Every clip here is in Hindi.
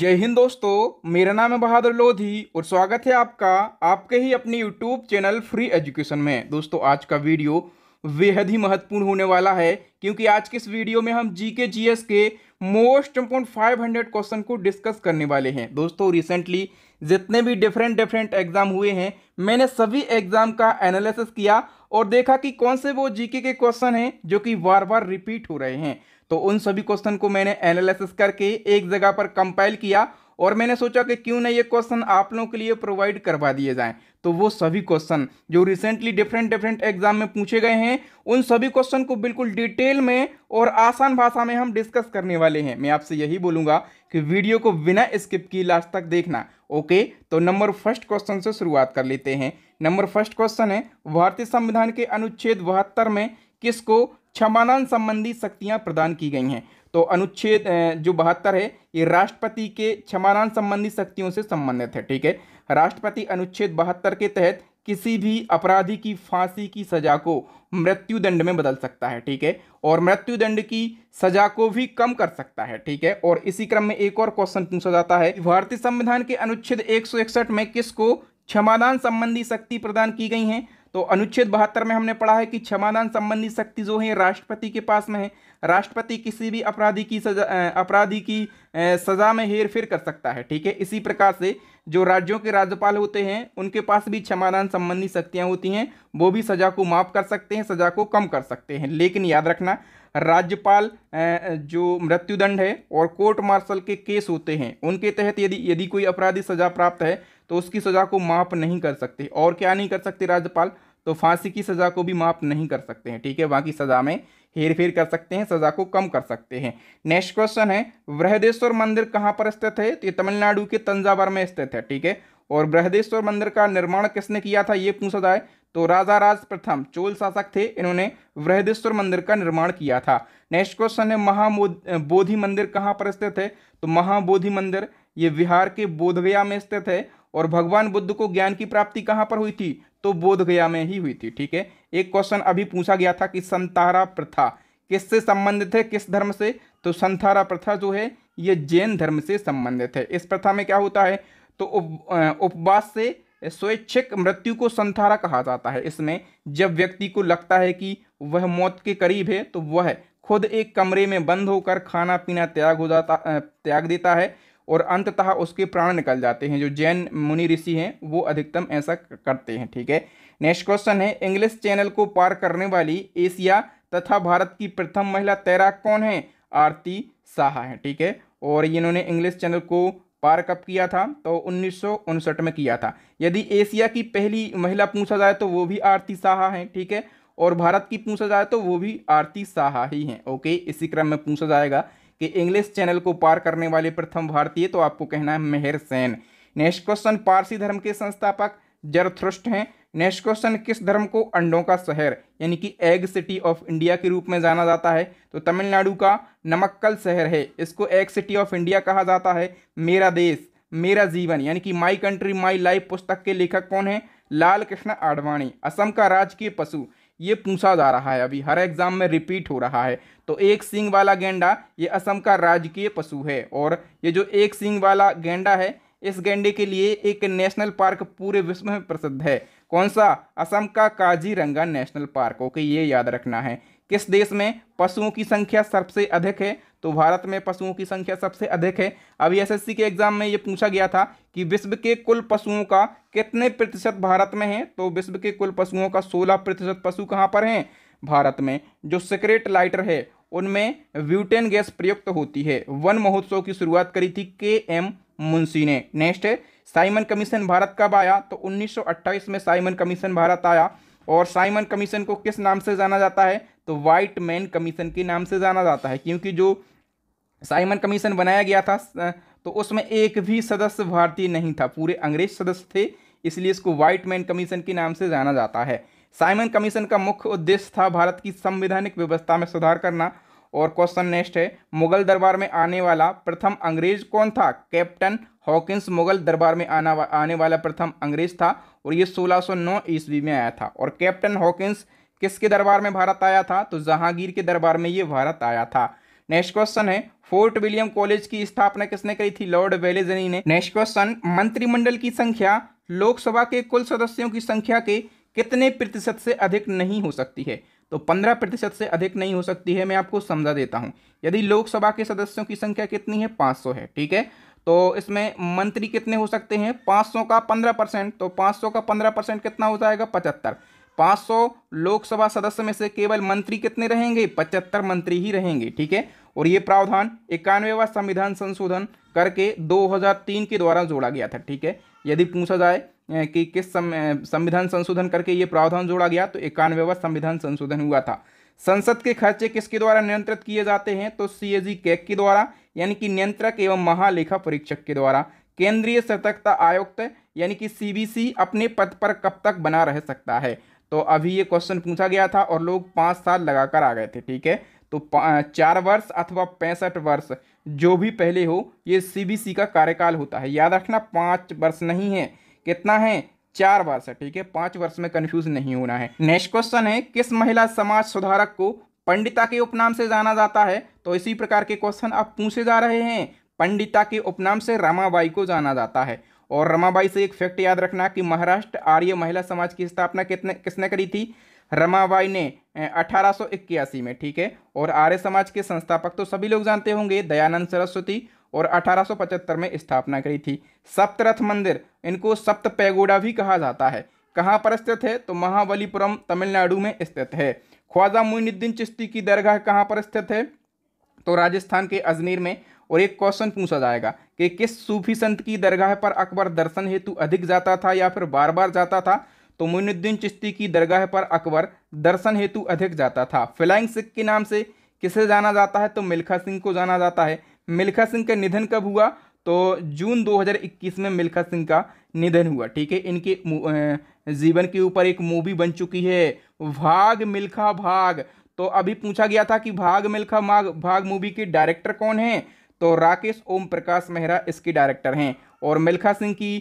जय हिंद दोस्तों मेरा नाम है बहादुर लोधी और स्वागत है आपका आपके ही अपने YouTube चैनल फ्री एजुकेशन में दोस्तों आज का वीडियो बेहद ही महत्वपूर्ण होने वाला है क्योंकि आज के इस वीडियो में हम जी के जी एस के most important five hundred question को डिस्कस करने वाले हैं दोस्तों रिसेंटली जितने भी डिफरेंट डिफरेंट एग्जाम हुए हैं मैंने सभी एग्जाम का एनालिसिस किया और देखा कि कौन से वो जीके के क्वेश्चन हैं जो कि बार बार रिपीट हो रहे हैं तो उन सभी क्वेश्चन को मैंने एनालिसिस करके एक जगह पर कंपाइल किया और मैंने सोचा कि क्यों ना ये क्वेश्चन आप लोगों के लिए प्रोवाइड करवा दिए जाएं तो वो सभी क्वेश्चन जो रिसेंटली डिफरेंट डिफरेंट एग्जाम में पूछे गए हैं उन सभी क्वेश्चन को बिल्कुल डिटेल में और आसान भाषा में हम डिस्कस करने वाले हैं मैं आपसे यही बोलूँगा कि वीडियो को बिना स्किप किए लास्ट तक देखना ओके तो नंबर फर्स्ट क्वेश्चन से शुरुआत कर लेते हैं नंबर फर्स्ट क्वेश्चन है भारतीय संविधान के अनुच्छेद बहत्तर में किसको क्षमादान संबंधी शक्तियाँ प्रदान की गई हैं तो अनुच्छेद जो बहत्तर है ये राष्ट्रपति के क्षमादान संबंधी शक्तियों से संबंधित है ठीक है राष्ट्रपति अनुच्छेद बहत्तर के तहत किसी भी अपराधी की फांसी की सजा को मृत्युदंड में बदल सकता है ठीक है और मृत्युदंड की सजा को भी कम कर सकता है ठीक है और इसी क्रम में एक और क्वेश्चन पूछा जाता है भारतीय संविधान के अनुच्छेद एक में किसको क्षमादान संबंधी शक्ति प्रदान की गई है तो अनुच्छेद बहत्तर में हमने पढ़ा है कि क्षमादान संबंधी शक्ति जो है राष्ट्रपति के पास में है राष्ट्रपति किसी भी अपराधी की सजा अपराधी की सज़ा में हेर फेर कर सकता है ठीक है इसी प्रकार से जो राज्यों के राज्यपाल होते हैं उनके पास भी क्षमादान संबंधी शक्तियाँ होती हैं वो भी सज़ा को माफ़ कर सकते हैं सज़ा को कम कर सकते हैं लेकिन याद रखना राज्यपाल जो मृत्युदंड है और कोर्ट मार्शल के केस होते हैं उनके तहत यदि यदि कोई अपराधी सज़ा प्राप्त है तो उसकी सज़ा को माफ़ नहीं कर सकते और क्या नहीं कर सकते राज्यपाल तो फांसी की सज़ा को भी माफ़ नहीं कर सकते हैं ठीक है बाकी सज़ा में हेर फेर कर सकते हैं सज़ा को कम कर सकते हैं नेक्स्ट क्वेश्चन है बृहदेश्वर मंदिर कहाँ पर स्थित है तो ये तमिलनाडु के तंजावर में स्थित है ठीक है और बृहदेश्वर मंदिर का निर्माण किसने किया था ये पूछा जाए तो राजा राज प्रथम चोल शासक थे इन्होंने बृहदेश्वर मंदिर का निर्माण किया था नेक्स्ट क्वेश्चन है महाबोधि मंदिर कहाँ पर स्थित है तो महाबोधि मंदिर ये बिहार के बोधगया में स्थित है और भगवान बुद्ध को ज्ञान की प्राप्ति कहाँ पर हुई थी तो गया में ही हुई थी ठीक है एक क्वेश्चन अभी पूछा गया था कि संतारा प्रथा किससे संबंधित है किस धर्म से तो संथारा प्रथा जो है ये जैन धर्म से संबंधित है इस प्रथा में क्या होता है तो उप, उपवास से स्वैच्छिक मृत्यु को संथारा कहा जाता है इसमें जब व्यक्ति को लगता है कि वह मौत के करीब है तो वह खुद एक कमरे में बंद होकर खाना पीना त्याग हो जाता त्याग देता है और अंततः उसके प्राण निकल जाते हैं जो जैन मुनि ऋषि हैं वो अधिकतम ऐसा करते हैं ठीक है नेक्स्ट क्वेश्चन है इंग्लिश चैनल को पार करने वाली एशिया तथा भारत की प्रथम महिला तैराक कौन है आरती शाह है ठीक है और इन्होंने इंग्लिश चैनल को पार कब किया था तो उन्नीस में किया था यदि एशिया की पहली महिला पूछा जाए तो वो भी आरती साहा हैं ठीक है और भारत की पूछा जाए तो वो भी आरती साहा ही हैं ओके इसी क्रम में पूछा जाएगा कि इंग्लिश चैनल को पार करने वाले प्रथम भारतीय तो आपको कहना है मेहर सेन नेक्स्ट क्वेश्चन पारसी धर्म के संस्थापक जरथ्रुष्ट हैं नेक्स्ट क्वेश्चन किस धर्म को अंडों का शहर यानी कि एग सिटी ऑफ इंडिया के रूप में जाना जाता है तो तमिलनाडु का नमक्कल शहर है इसको एग सिटी ऑफ इंडिया कहा जाता है मेरा देश मेरा जीवन यानी कि माई कंट्री माई लाइफ पुस्तक के लेखक कौन है लाल कृष्ण आडवाणी असम का राजकीय पशु ये पूछा जा रहा है अभी हर एग्ज़ाम में रिपीट हो रहा है तो एक सिंग वाला गेंडा ये असम का राजकीय पशु है और ये जो एक सिंग वाला गेंडा है इस गेंडे के लिए एक नेशनल पार्क पूरे विश्व में प्रसिद्ध है कौन सा असम का काजीरंगा नेशनल पार्क ओके ये याद रखना है किस देश में पशुओं की संख्या सबसे अधिक है तो भारत में पशुओं की संख्या सबसे अधिक है अभी एसएससी के एग्ज़ाम में ये पूछा गया था कि विश्व के कुल पशुओं का कितने प्रतिशत भारत में है तो विश्व के कुल पशुओं का सोलह प्रतिशत पशु कहाँ पर हैं भारत में जो सिकरेट लाइटर है उनमें व्यूटेन गैस प्रयुक्त होती है वन महोत्सव की शुरुआत करी थी के एम मुंशी ने नेक्स्ट है साइमन कमीशन भारत कब आया तो 1928 में साइमन कमीशन भारत आया और साइमन कमीशन को किस नाम से जाना जाता है तो वाइट मैन कमीशन के नाम से जाना जाता है क्योंकि जो साइमन कमीशन बनाया गया था तो उसमें एक भी सदस्य भारतीय नहीं था पूरे अंग्रेज सदस्य थे इसलिए इसको वाइट मैन कमीशन के नाम से जाना जाता है साइमन कमीशन का मुख्य उद्देश्य था भारत की संवैधानिक व्यवस्था में सुधार करना और क्वेश्चन नेक्स्ट है मुगल दरबार में आने वाला प्रथम अंग्रेज कौन था कैप्टन हॉकिंस मुगल दरबार में आना वा, आने वाला प्रथम अंग्रेज था और ये 1609 ईस्वी में आया था और कैप्टन हॉकिंस किसके दरबार में भारत आया था तो जहांगीर के दरबार में ये भारत आया था नेक्स्ट क्वेश्चन है फोर्ट विलियम कॉलेज की स्थापना किसने करी थी लॉर्ड वेलेजनी ने नेक्स्ट क्वेश्चन मंत्रिमंडल की संख्या लोकसभा के कुल सदस्यों की संख्या के कितने प्रतिशत से अधिक नहीं हो सकती है तो पंद्रह प्रतिशत से अधिक नहीं हो सकती है मैं आपको समझा देता हूँ यदि लोकसभा के सदस्यों की संख्या कितनी है पाँच सौ है ठीक है तो इसमें मंत्री कितने हो सकते हैं पाँच सौ का पंद्रह परसेंट तो पाँच सौ का पंद्रह परसेंट कितना हो जाएगा पचहत्तर 500 लोकसभा सदस्य में से केवल मंत्री कितने रहेंगे पचहत्तर मंत्री ही रहेंगे ठीक है और ये प्रावधान इक्यानवेवा संविधान संशोधन करके 2003 के द्वारा जोड़ा गया था ठीक है यदि पूछा जाए कि किस संविधान संशोधन करके ये प्रावधान जोड़ा गया तो इक्यानवेवा संविधान संशोधन हुआ था संसद के खर्चे किसके द्वारा नियंत्रित किए जाते हैं तो सी ए कैक के द्वारा यानी कि नियंत्रक एवं महालेखा परीक्षक के द्वारा केंद्रीय सतर्कता आयुक्त यानी कि सीबीसी अपने पद पर कब तक बना रह सकता है तो अभी ये क्वेश्चन पूछा गया था और लोग पाँच साल लगाकर आ गए थे ठीक है तो चार वर्ष अथवा पैंसठ वर्ष जो भी पहले हो ये सीबीसी का कार्यकाल होता है याद रखना पाँच वर्ष नहीं है कितना है चार वर्ष है ठीक है पाँच वर्ष में कन्फ्यूज नहीं होना है नेक्स्ट क्वेश्चन है किस महिला समाज सुधारक को पंडिता के उपनाम से जाना जाता है तो इसी प्रकार के क्वेश्चन अब पूछे जा रहे हैं पंडिता के उपनाम से रामाबाई को जाना जाता है और रमाबाई से एक फैक्ट याद रखना कि महाराष्ट्र आर्य महिला समाज की स्थापना कितने किसने करी थी रमाबाई ने अठारह में ठीक है और आर्य समाज के संस्थापक तो सभी लोग जानते होंगे दयानंद सरस्वती और 1875 में स्थापना करी थी सप्तरथ मंदिर इनको सप्त पैगोडा भी कहा जाता है कहाँ पर स्थित है तो महाबलीपुरम तमिलनाडु में स्थित है ख्वाजा मुइनुद्दीन चिश्ती की दरगाह कहाँ पर स्थित है तो राजस्थान के अजमेर में और एक क्वेश्चन पूछा जाएगा कि किस सूफी संत की दरगाह पर अकबर दर्शन हेतु अधिक जाता था या फिर बार बार जाता था तो मोइनुद्दीन चिश्ती की दरगाह पर अकबर दर्शन हेतु अधिक जाता था फ्लाइंग सिख के नाम से किसे जाना जाता है तो मिल्खा सिंह को जाना जाता है मिल्खा सिंह का निधन कब हुआ तो जून 2021 में मिल्खा सिंह का निधन हुआ ठीक है इनके जीवन के ऊपर एक मूवी बन चुकी है भाग मिल्खा भाग तो अभी पूछा गया था कि भाग मिल्खा भाग मूवी के डायरेक्टर कौन हैं तो राकेश ओम प्रकाश मेहरा इसके डायरेक्टर हैं और मिल्खा सिंह की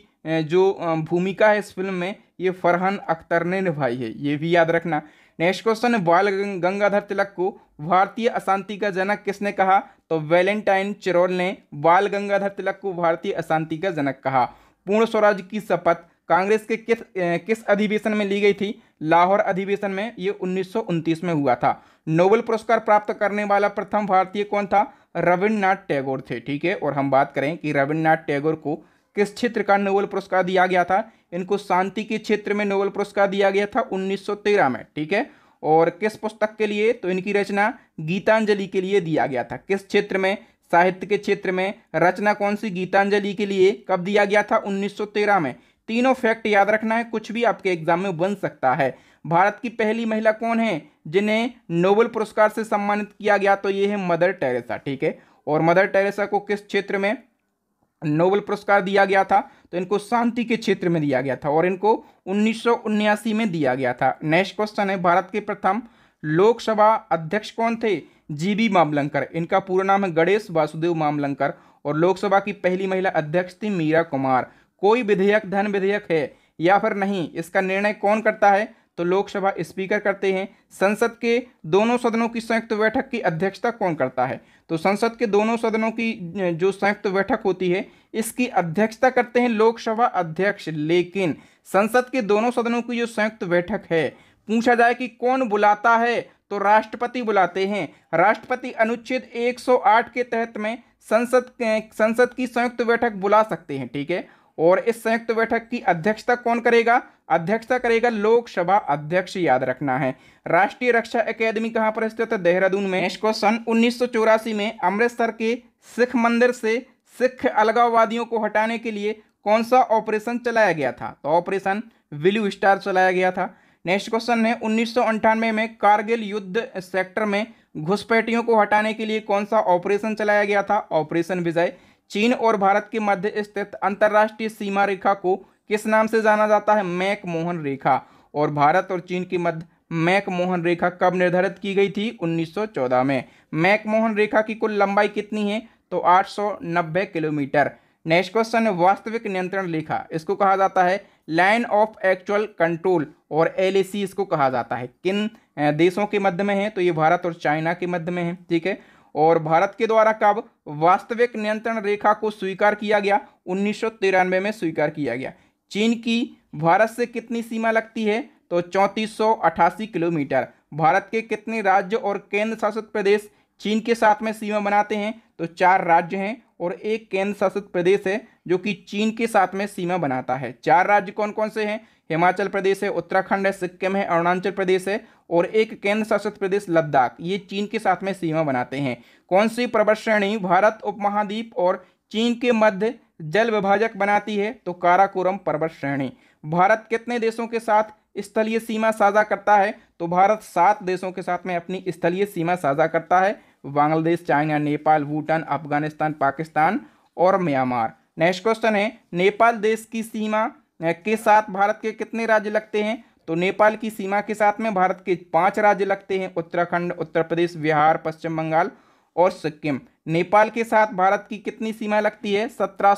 जो भूमिका है इस फिल्म में ये फरहान अख्तर ने निभाई है ये भी याद रखना नेक्स्ट क्वेश्चन है बाल गंगाधर तिलक को भारतीय अशांति का जनक किसने कहा तो वैलेंटाइन चिरोल ने बाल गंगाधर तिलक को भारतीय अशांति का जनक कहा पूर्ण स्वराज की शपथ कांग्रेस के किस किस अधिवेशन में ली गई थी लाहौर अधिवेशन में ये उन्नीस में हुआ था नोबेल पुरस्कार प्राप्त करने वाला प्रथम भारतीय कौन था रविन्द्रनाथ टैगोर थे ठीक है और हम बात करें कि रविन्द्रनाथ टैगोर को किस क्षेत्र का नोबेल पुरस्कार दिया गया था इनको शांति के क्षेत्र में नोबेल पुरस्कार दिया गया था 1913 में ठीक है और किस पुस्तक के लिए तो इनकी रचना गीतांजलि के लिए दिया गया था किस क्षेत्र में साहित्य के क्षेत्र में रचना कौन सी गीतांजलि के लिए कब दिया गया था 1913 में तीनों फैक्ट याद रखना है कुछ भी आपके एग्जाम में बन सकता है भारत की पहली महिला कौन है जिन्हें नोबल पुरस्कार से सम्मानित किया गया तो ये है मदर टेरेसा ठीक है और मदर टेरेसा को किस क्षेत्र में नोबल पुरस्कार दिया गया था तो इनको शांति के क्षेत्र में दिया गया था और इनको उन्नीस में दिया गया था नेक्स्ट क्वेश्चन है भारत के प्रथम लोकसभा अध्यक्ष कौन थे जीबी मामलंकर इनका पूरा नाम है गणेश वासुदेव मामलंकर और लोकसभा की पहली महिला अध्यक्ष थी मीरा कुमार कोई विधेयक धन विधेयक है या फिर नहीं इसका निर्णय कौन करता है तो लोकसभा स्पीकर करते हैं संसद के दोनों सदनों की संयुक्त बैठक की अध्यक्षता कौन करता है तो संसद के दोनों सदनों की जो संयुक्त बैठक होती है इसकी अध्यक्षता करते हैं लोकसभा अध्यक्ष लेकिन संसद के दोनों सदनों की जो संयुक्त बैठक है पूछा जाए कि कौन बुलाता है तो राष्ट्रपति बुलाते हैं राष्ट्रपति अनुच्छेद 108 के तहत में संसद संसद की संयुक्त बैठक बुला सकते हैं ठीक है और इस संयुक्त बैठक की अध्यक्षता कौन करेगा अध्यक्षता करेगा लोकसभा अध्यक्ष याद रखना है राष्ट्रीय रक्षा एकेडमी कहाँ पर स्थित है देहरादून में इसको सन उन्नीस में अमृतसर के सिख मंदिर से सिख अलगाववादियों को हटाने के लिए कौन सा ऑपरेशन चलाया गया था तो ऑपरेशन विलू स्टार चलाया गया था नेक्स्ट क्वेश्चन है उन्नीस में कारगिल युद्ध सेक्टर में घुसपैठियों को हटाने के लिए कौन सा ऑपरेशन चलाया गया था ऑपरेशन विजय चीन और भारत के मध्य स्थित अंतर्राष्ट्रीय सीमा रेखा को किस नाम से जाना जाता है मैक मोहन रेखा और भारत और चीन के मध्य मैक मोहन रेखा कब निर्धारित की गई थी 1914 में मैक मोहन रेखा की कुल लंबाई कितनी है तो 890 किलोमीटर नेक्स्ट क्वेश्चन है वास्तविक नियंत्रण रेखा इसको कहा जाता है लाइन ऑफ एक्चुअल कंट्रोल और एल इसको कहा जाता है किन देशों के मध्य में है तो ये भारत और चाइना के मध्य में है ठीक है और भारत के द्वारा कब वास्तविक नियंत्रण रेखा को स्वीकार किया गया उन्नीस में स्वीकार किया गया चीन की भारत से कितनी सीमा लगती है तो चौंतीस किलोमीटर भारत के कितने राज्य और केंद्र शासित प्रदेश चीन के साथ में सीमा बनाते हैं तो चार राज्य हैं और एक केंद्र शासित प्रदेश है जो कि चीन के साथ में सीमा बनाता है चार राज्य कौन कौन से हैं हिमाचल प्रदेश है उत्तराखंड है सिक्किम है अरुणाचल प्रदेश है और एक केंद्र शासित प्रदेश लद्दाख ये चीन के साथ में सीमा बनाते हैं कौन सी पर्वत श्रेणी भारत उपमहाद्वीप और चीन के मध्य जल विभाजक बनाती है तो काराकोरम पर्वत श्रेणी भारत कितने देशों के साथ स्थलीय सीमा साझा करता है तो भारत सात देशों के साथ में अपनी स्थलीय सीमा साझा करता है बांग्लादेश चाइना नेपाल भूटान अफगानिस्तान पाकिस्तान और म्यांमार नेक्स्ट क्वेश्चन है नेपाल देश की सीमा के साथ भारत के कितने राज्य लगते हैं तो नेपाल की सीमा के साथ में भारत के पांच राज्य लगते हैं उत्तराखंड उत्तर प्रदेश बिहार पश्चिम बंगाल और सिक्किम नेपाल के साथ भारत की कितनी सीमा लगती है सत्रह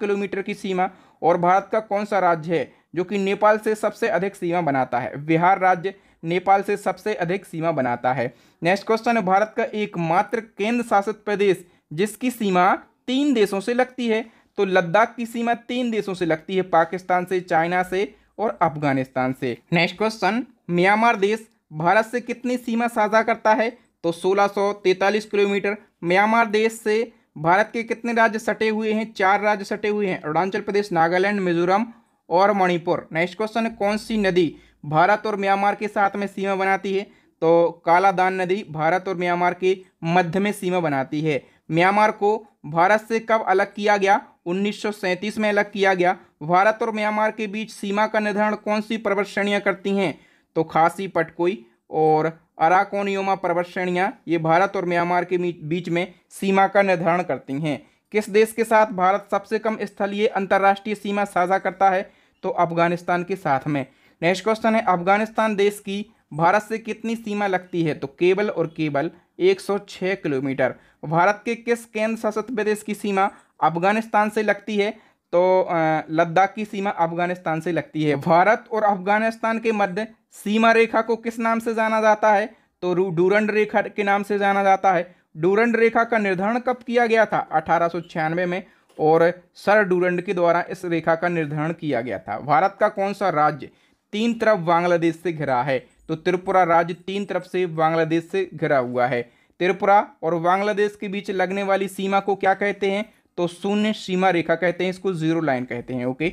किलोमीटर की सीमा और भारत का कौन सा राज्य है जो कि नेपाल से सबसे अधिक सीमा बनाता है बिहार राज्य नेपाल से सबसे अधिक सीमा बनाता है नेक्स्ट क्वेश्चन है भारत का एकमात्र केंद्र शासित प्रदेश जिसकी सीमा तीन देशों से लगती है तो लद्दाख की सीमा तीन देशों से लगती है पाकिस्तान से चाइना से और अफगानिस्तान से नेक्स्ट क्वेश्चन म्यांमार देश भारत से कितनी सीमा साझा करता है तो 1643 किलोमीटर म्यांमार देश से भारत के कितने राज्य सटे हुए हैं चार राज्य सटे हुए हैं अरुणाचल प्रदेश नागालैंड मिजोरम और मणिपुर नेक्स्ट क्वेश्चन है कौन सी नदी भारत और म्यांमार के साथ में सीमा बनाती है तो कालादान नदी भारत और म्यांमार के मध्य में सीमा बनाती है म्यांमार को भारत से कब अलग किया गया 1937 में अलग किया गया भारत और म्यांमार के बीच सीमा का निर्धारण कौन सी पर्वत श्रेणियाँ करती हैं तो खासी पटकोई और अराकोनियोमा पर्वत श्रेणियाँ ये भारत और म्यांमार के बीच में सीमा का निर्धारण करती हैं किस देश के साथ भारत सबसे कम स्थलीय अंतर्राष्ट्रीय सीमा साझा करता है तो अफगानिस्तान के साथ में नेक्स्ट क्वेश्चन है अफगानिस्तान देश की भारत से कितनी सीमा लगती है तो केवल और केवल 106 किलोमीटर भारत के किस केंद्र शासित प्रदेश की सीमा अफगानिस्तान से लगती है तो लद्दाख की सीमा अफगानिस्तान से लगती है भारत और अफगानिस्तान के मध्य सीमा रेखा को किस नाम से जाना जाता है तो डूरंड रेखा के नाम से जाना जाता है डूरंड रेखा का निर्धारण कब किया गया था अठारह में और सर डूरंड के द्वारा इस रेखा का निर्धारण किया गया था भारत का कौन सा राज्य तीन तरफ बांग्लादेश से घिरा है तो त्रिपुरा राज्य तीन तरफ से बांग्लादेश से घिरा हुआ है त्रिपुरा और बांग्लादेश के बीच लगने वाली सीमा को क्या कहते हैं तो शून्य सीमा रेखा कहते हैं इसको जीरो लाइन कहते हैं ओके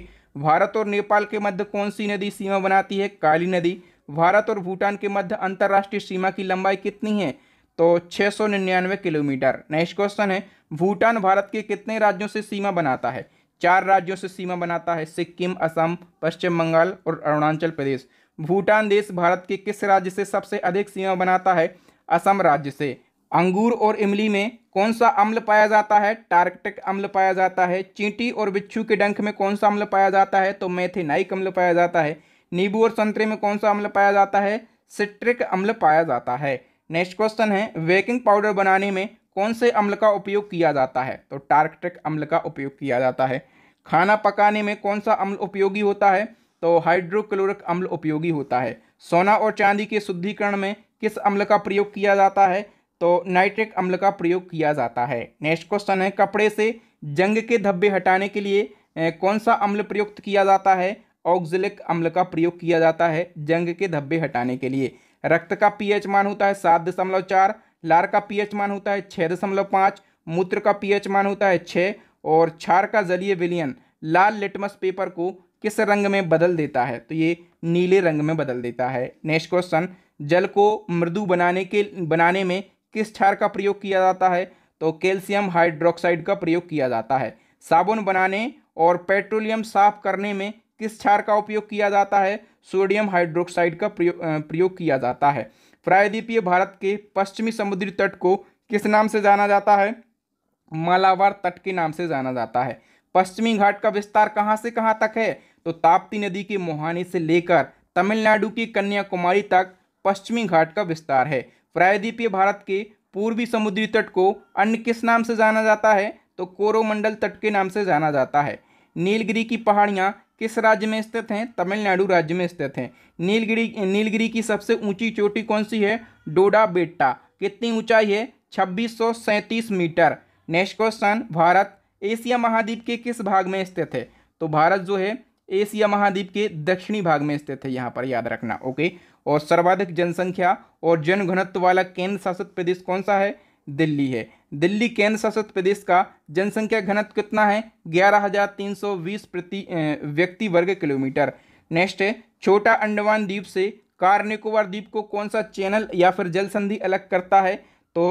भारत और नेपाल के मध्य कौन सी नदी सीमा बनाती है काली नदी भारत और भूटान के मध्य अंतर्राष्ट्रीय सीमा की लंबाई कितनी है तो छः सौ निन्यानवे किलोमीटर नेक्स्ट क्वेश्चन है भूटान भारत के कितने राज्यों से सीमा बनाता है चार राज्यों से सीमा बनाता है सिक्किम असम पश्चिम बंगाल और अरुणाचल प्रदेश भूटान देश भारत के किस राज्य से सबसे अधिक सीमा बनाता है असम राज्य से अंगूर और इमली में कौन सा अम्ल पाया जाता है टार्कटिक अम्ल पाया जाता है चींटी और बिच्छू के डंक में कौन सा अम्ल पाया जाता है तो मैथेनाइक अम्ल पाया जाता है नींबू और संतरे में कौन सा अम्ल पाया जाता है सिट्रिक अम्ल पाया जाता है नेक्स्ट क्वेश्चन है बेकिंग पाउडर बनाने में कौन से अम्ल का उपयोग किया जाता है तो टार्कटिक अम्ल का उपयोग किया जाता है खाना पकाने में कौन सा अम्ल उपयोगी होता है तो हाइड्रोक्लोरिक अम्ल उपयोगी होता है सोना और चांदी के शुद्धिकरण में किस अम्ल का प्रयोग किया जाता है तो नाइट्रिक अम्ल का प्रयोग किया जाता है नेक्स्ट क्वेश्चन है कपड़े से जंग के धब्बे हटाने के लिए कौन सा अम्ल प्रयुक्त किया जाता है ऑक्जिलिक अम्ल का प्रयोग किया जाता है जंग के धब्बे हटाने के लिए रक्त का पीएच मान होता है सात दशमलव चार लार का पीएच मान होता है छः दशमलव पाँच मूत्र का पीएच मान होता है छः और क्षार का जलीय विलियन लाल लिटमस पेपर को किस रंग में बदल देता है तो ये नीले रंग में बदल देता है नेक्स्ट क्वेश्चन जल को मृदु बनाने के बनाने में किस क्षार का प्रयोग किया जाता है तो कैल्शियम हाइड्रोक्साइड का प्रयोग किया जाता है साबुन बनाने और पेट्रोलियम साफ करने में किस क्षार का उपयोग किया जाता है सोडियम हाइड्रोक्साइड का प्रयोग प्रयोग किया जाता है प्रायद्वीपीय भारत के पश्चिमी समुद्री तट को किस नाम से जाना जाता है मालावार तट के नाम से जाना जाता है पश्चिमी घाट का विस्तार कहाँ से कहाँ तक है तो ताप्ती नदी के मोहानी से लेकर तमिलनाडु की कन्याकुमारी तक पश्चिमी घाट का विस्तार है प्रायद्वीपीय भारत के पूर्वी समुद्री तट को अन्य किस नाम से जाना जाता है तो कोरोमंडल तट के नाम से जाना जाता है नीलगिरी की पहाड़ियाँ किस राज्य में स्थित हैं तमिलनाडु राज्य में स्थित हैं नीलगिरी नीलगिरी की सबसे ऊंची चोटी कौन सी है डोडा बेट्टा कितनी ऊंचाई है छब्बीस metre next question Bharat Asia महाद्वीप के किस भाग में स्थित है तो भारत जो है एशिया महाद्वीप के दक्षिणी भाग में स्थित है यहाँ पर याद रखना ओके और सर्वाधिक जनसंख्या और जनघनत्व वाला केंद्र शासित प्रदेश कौन सा है दिल्ली है दिल्ली केंद्र शासित प्रदेश का जनसंख्या घनत्व कितना है ग्यारह हजार तीन सौ बीस प्रति व्यक्ति वर्ग किलोमीटर नेक्स्ट है छोटा अंडमान द्वीप से कार निकोबार द्वीप को कौन सा चैनल या फिर जल संधि अलग करता है तो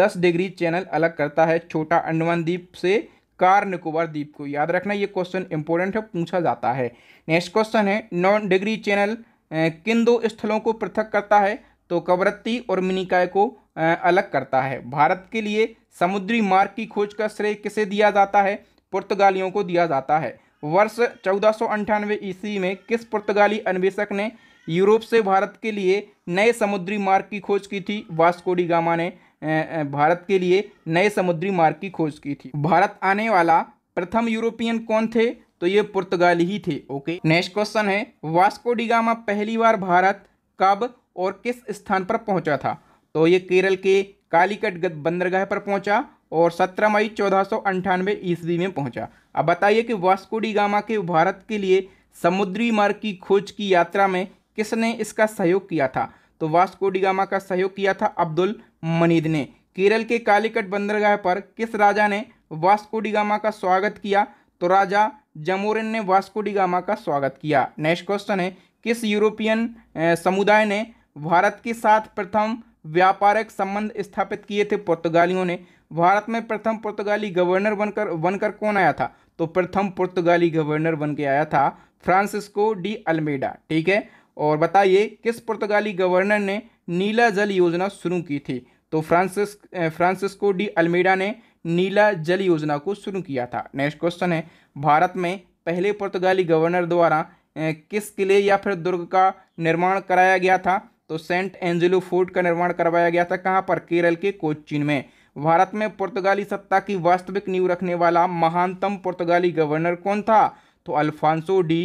दस डिग्री चैनल अलग करता है छोटा अंडमान द्वीप से कार निकोबार द्वीप को याद रखना ये क्वेश्चन इंपॉर्टेंट है पूछा जाता है नेक्स्ट क्वेश्चन है नौ डिग्री चैनल किन दो स्थलों को पृथक करता है तो कवरत्ती और मिनिकाय को अलग करता है भारत के लिए समुद्री मार्ग की खोज का श्रेय किसे दिया जाता है पुर्तगालियों को दिया जाता है वर्ष चौदह सौ ईस्वी में किस पुर्तगाली अन्वेषक ने यूरोप से भारत के लिए नए समुद्री मार्ग की खोज की थी वास्कोडी गामा ने भारत के लिए नए समुद्री मार्ग की खोज की थी भारत आने वाला प्रथम यूरोपियन कौन थे तो ये पुर्तगाली ही थे ओके नेक्स्ट क्वेश्चन है वास्को डिगामा पहली बार भारत कब और किस स्थान पर पहुंचा था तो ये केरल के कालीकट बंदरगाह पर पहुंचा और 17 मई चौदह सौ ईस्वी में पहुंचा अब बताइए कि वास्को डिगामा के भारत के लिए समुद्री मार्ग की खोज की यात्रा में किसने इसका सहयोग किया था तो वास्को डिगामा का सहयोग किया था अब्दुल मनीद ने केरल के कालीकट बंदरगाह पर किस राजा ने वास्को डिगामा का स्वागत किया तो राजा जमोरिन ने वास्कोडिगामा का स्वागत किया नेक्स्ट क्वेश्चन है किस यूरोपियन समुदाय ने भारत के साथ प्रथम व्यापारिक संबंध स्थापित किए थे पुर्तगालियों ने भारत में प्रथम पुर्तगाली गवर्नर बनकर बनकर कौन आया था तो प्रथम पुर्तगाली गवर्नर बन के आया था फ्रांसिस्को डी अल्मेडा ठीक है और बताइए किस पुर्तगाली गवर्नर ने नीला जल योजना शुरू की थी तो फ्रांसिस फ्रांसिस्को डी अल्मेडा ने नीला जल योजना को शुरू किया था नेक्स्ट क्वेश्चन है भारत में पहले पुर्तगाली गवर्नर द्वारा किस किले या फिर दुर्ग का निर्माण कराया गया था तो सेंट एंजेलो फोर्ट का निर्माण करवाया गया था कहाँ पर केरल के कोचीन में भारत में पुर्तगाली सत्ता की वास्तविक नींव रखने वाला महानतम पुर्तगाली गवर्नर कौन था तो अल्फांसो डी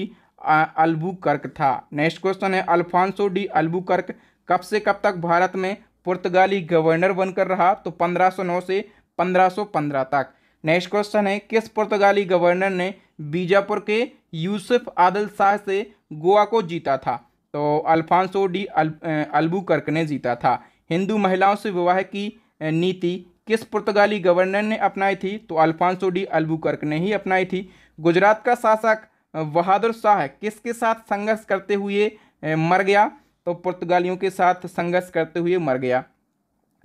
अल्बुकर्क था नेक्स्ट क्वेश्चन है अल्फांसो डी अल्बुकर्क कब से कब तक भारत में पुर्तगाली गवर्नर बनकर रहा तो 1509 से 1515 तक नेक्स्ट क्वेश्चन है किस पुर्तगाली गवर्नर ने बीजापुर के यूसुफ आदिल शाह से गोवा को जीता था तो अल्फांसो डी अल्बू अल्बूकर्क ने जीता था हिंदू महिलाओं से विवाह की नीति किस पुर्तगाली गवर्नर ने अपनाई थी तो अल्फांसो डी कर्क ने ही अपनाई थी गुजरात का शासक बहादुर शाह किसके साथ संघर्ष करते हुए मर गया तो पुर्तगालियों के साथ संघर्ष करते हुए मर गया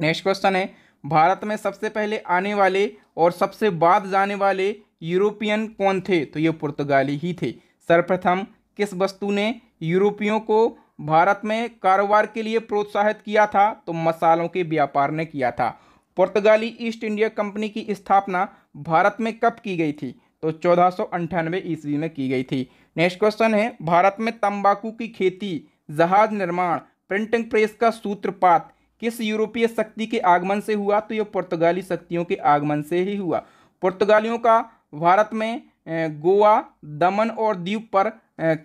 नेक्स्ट क्वेश्चन है भारत में सबसे पहले आने वाले और सबसे बाद जाने वाले यूरोपियन कौन थे तो ये पुर्तगाली ही थे सर्वप्रथम किस वस्तु ने यूरोपियों को भारत में कारोबार के लिए प्रोत्साहित किया था तो मसालों के व्यापार ने किया था पुर्तगाली ईस्ट इंडिया कंपनी की स्थापना भारत में कब की गई थी तो चौदह ईस्वी में की गई थी नेक्स्ट क्वेश्चन है भारत में तंबाकू की खेती जहाज निर्माण प्रिंटिंग प्रेस का सूत्रपात किस यूरोपीय शक्ति के आगमन से हुआ तो यह पुर्तगाली शक्तियों के आगमन से ही हुआ पुर्तगालियों का भारत में गोवा दमन और द्वीप पर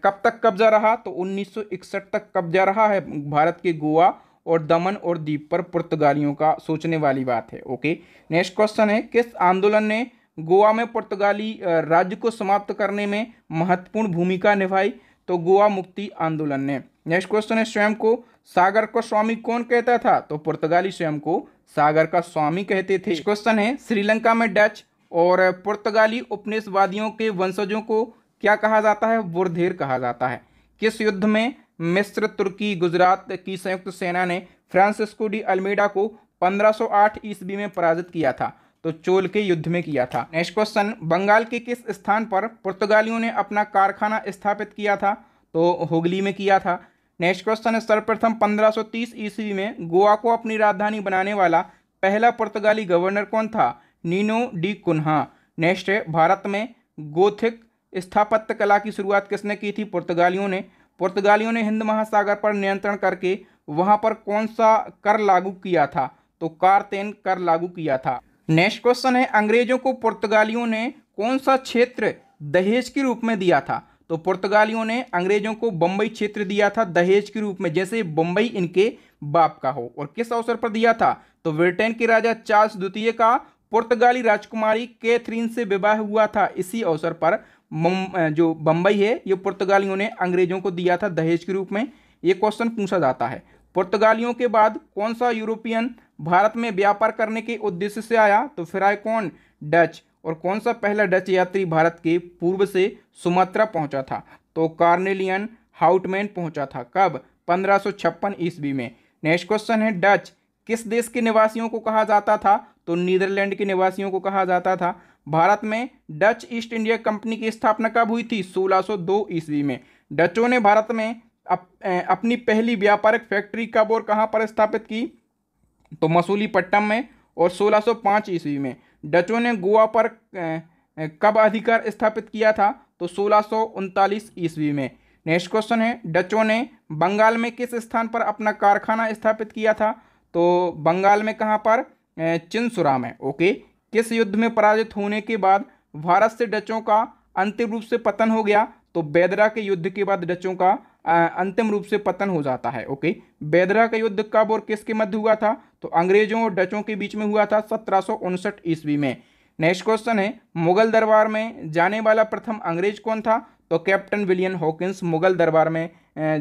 कब तक कब्जा रहा तो 1961 तक कब्जा रहा है भारत के गोवा और दमन और द्वीप पर पुर्तगालियों का सोचने वाली बात है ओके नेक्स्ट क्वेश्चन है किस आंदोलन ने गोवा में पुर्तगाली राज्य को समाप्त करने में महत्वपूर्ण भूमिका निभाई तो गोवा मुक्ति आंदोलन ने नेक्स्ट क्वेश्चन है स्वयं को सागर को स्वामी कौन कहता था तो पुर्तगाली स्वयं को सागर का स्वामी कहते थे क्वेश्चन है श्रीलंका में डच और पुर्तगाली उपनिषवादियों के वंशजों को क्या कहा जाता है बुरधेर कहा जाता है किस युद्ध में मिस्र तुर्की गुजरात की संयुक्त सेना ने फ्रांसिस्को डी अल्मेडा को 1508 ईस्वी में पराजित किया था तो चोल के युद्ध में किया था नेक्स्ट क्वेश्चन बंगाल के किस स्थान पर पुर्तगालियों ने अपना कारखाना स्थापित किया था तो हुगली में किया था नेक्स्ट क्वेश्चन है सर्वप्रथम 1530 ईस्वी में गोवा को अपनी राजधानी बनाने वाला पहला पुर्तगाली गवर्नर कौन था नीनो डी कुन्हा नेक्स्ट है भारत में गोथिक स्थापत्य कला की शुरुआत किसने की थी पुर्तगालियों ने पुर्तगालियों ने हिंद महासागर पर नियंत्रण करके वहां पर कौन सा कर लागू किया था तो कारतेन कर लागू किया था नेक्स्ट क्वेश्चन है अंग्रेजों को पुर्तगालियों ने कौन सा क्षेत्र दहेज के रूप में दिया था तो पुर्तगालियों ने अंग्रेजों को बम्बई क्षेत्र दिया था दहेज के रूप में जैसे बम्बई इनके बाप का हो और किस अवसर पर दिया था तो ब्रिटेन के राजा चार्ल्स द्वितीय का पुर्तगाली राजकुमारी कैथरीन से विवाह हुआ था इसी अवसर पर जो बम्बई है ये पुर्तगालियों ने अंग्रेजों को दिया था दहेज के रूप में ये क्वेश्चन पूछा जाता है पुर्तगालियों के बाद कौन सा यूरोपियन भारत में व्यापार करने के उद्देश्य से आया तो फिर आए कौन डच और कौन सा पहला डच यात्री भारत के पूर्व से सुमात्रा पहुंचा था तो कार्नेलियन हाउटमैन पहुंचा था कब पंद्रह छप्पन ईस्वी में नेक्स्ट क्वेश्चन है डच किस देश के निवासियों को कहा जाता था तो नीदरलैंड के निवासियों को कहा जाता था भारत में डच ईस्ट इंडिया कंपनी की स्थापना कब हुई थी 1602 ईस्वी में डचों ने भारत में अप, अपनी पहली व्यापारिक फैक्ट्री कब और कहाँ पर स्थापित की तो मसूली पट्टम में और 1605 ईस्वी में डचों ने गोवा पर कब अधिकार स्थापित किया था तो सोलह ईस्वी में नेक्स्ट क्वेश्चन है डचों ने बंगाल में किस स्थान पर अपना कारखाना स्थापित किया था तो बंगाल में कहाँ पर चिंसुरा में ओके किस युद्ध में पराजित होने के बाद भारत से डचों का अंतिम रूप से पतन हो गया तो बेदरा के युद्ध के बाद डचों का अंतिम रूप से पतन हो जाता है ओके बेदरा का युद्ध कब और किसके मध्य हुआ था तो अंग्रेजों और डचों के बीच में हुआ था सत्रह ईस्वी में नेक्स्ट क्वेश्चन है मुगल दरबार में जाने वाला प्रथम अंग्रेज कौन था तो कैप्टन विलियम हॉकिंस मुगल दरबार में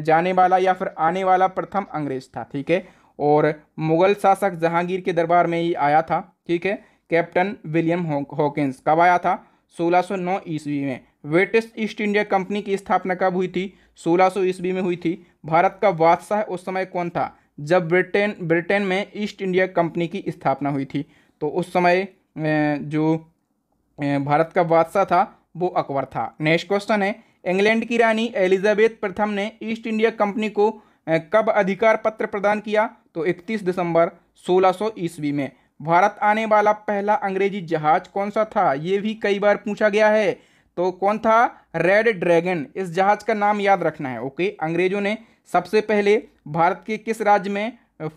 जाने वाला या फिर आने वाला प्रथम अंग्रेज था ठीक है और मुगल शासक जहांगीर के दरबार में ही आया था ठीक है कैप्टन विलियम हॉकिंस कब आया था 1609 ईस्वी में वेटेस्ट ईस्ट इंडिया कंपनी की स्थापना कब हुई थी सोलह सौ ईस्वी में हुई थी भारत का बादशाह उस समय कौन था जब ब्रिटेन ब्रिटेन में ईस्ट इंडिया कंपनी की स्थापना हुई थी तो उस समय जो भारत का बादशाह था वो अकबर था नेक्स्ट क्वेश्चन है इंग्लैंड की रानी एलिजाबेथ प्रथम ने ईस्ट इंडिया कंपनी को कब अधिकार पत्र प्रदान किया तो 31 दिसंबर 1600 ईस्वी में भारत आने वाला पहला अंग्रेजी जहाज कौन सा था ये भी कई बार पूछा गया है तो कौन था रेड ड्रैगन इस जहाज का नाम याद रखना है ओके अंग्रेजों ने सबसे पहले भारत के किस राज्य में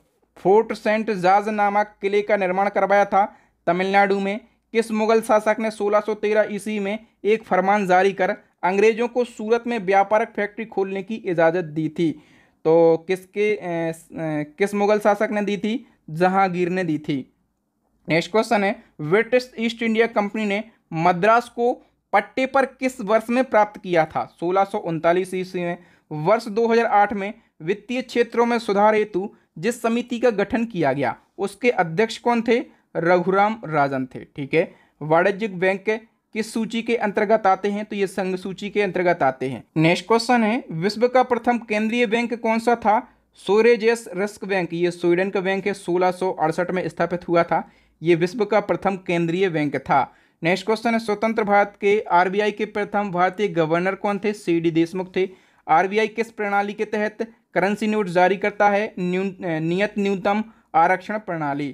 फोर्ट सेंट जाज नामक किले का निर्माण करवाया था तमिलनाडु में किस मुगल शासक ने 1613 ईस्वी में एक फरमान जारी कर अंग्रेजों को सूरत में व्यापारक फैक्ट्री खोलने की इजाज़त दी थी तो किसके किस मुगल शासक ने दी थी जहांगीर ने दी थी नेक्स्ट क्वेश्चन है ब्रिटिश ईस्ट इंडिया कंपनी ने मद्रास को पट्टे पर किस वर्ष में प्राप्त किया था सोलह सौ ईस्वी में वर्ष 2008 में वित्तीय क्षेत्रों में सुधार हेतु जिस समिति का गठन किया गया उसके अध्यक्ष कौन थे रघुराम राजन थे ठीक है वाणिज्यिक बैंक किस सूची के अंतर्गत आते हैं तो ये संघ सूची के अंतर्गत आते हैं नेक्स्ट क्वेश्चन है विश्व का प्रथम केंद्रीय बैंक कौन सा था सोरेजेस रिस्क बैंक ये स्वीडन का बैंक है सोलह में स्थापित हुआ था ये विश्व का प्रथम केंद्रीय बैंक था नेक्स्ट क्वेश्चन है स्वतंत्र भारत के आरबीआई के प्रथम भारतीय गवर्नर कौन थे सी डी देशमुख थे आरबीआई किस प्रणाली के तहत करेंसी नोट जारी करता है न्यू नियत न्यूनतम आरक्षण प्रणाली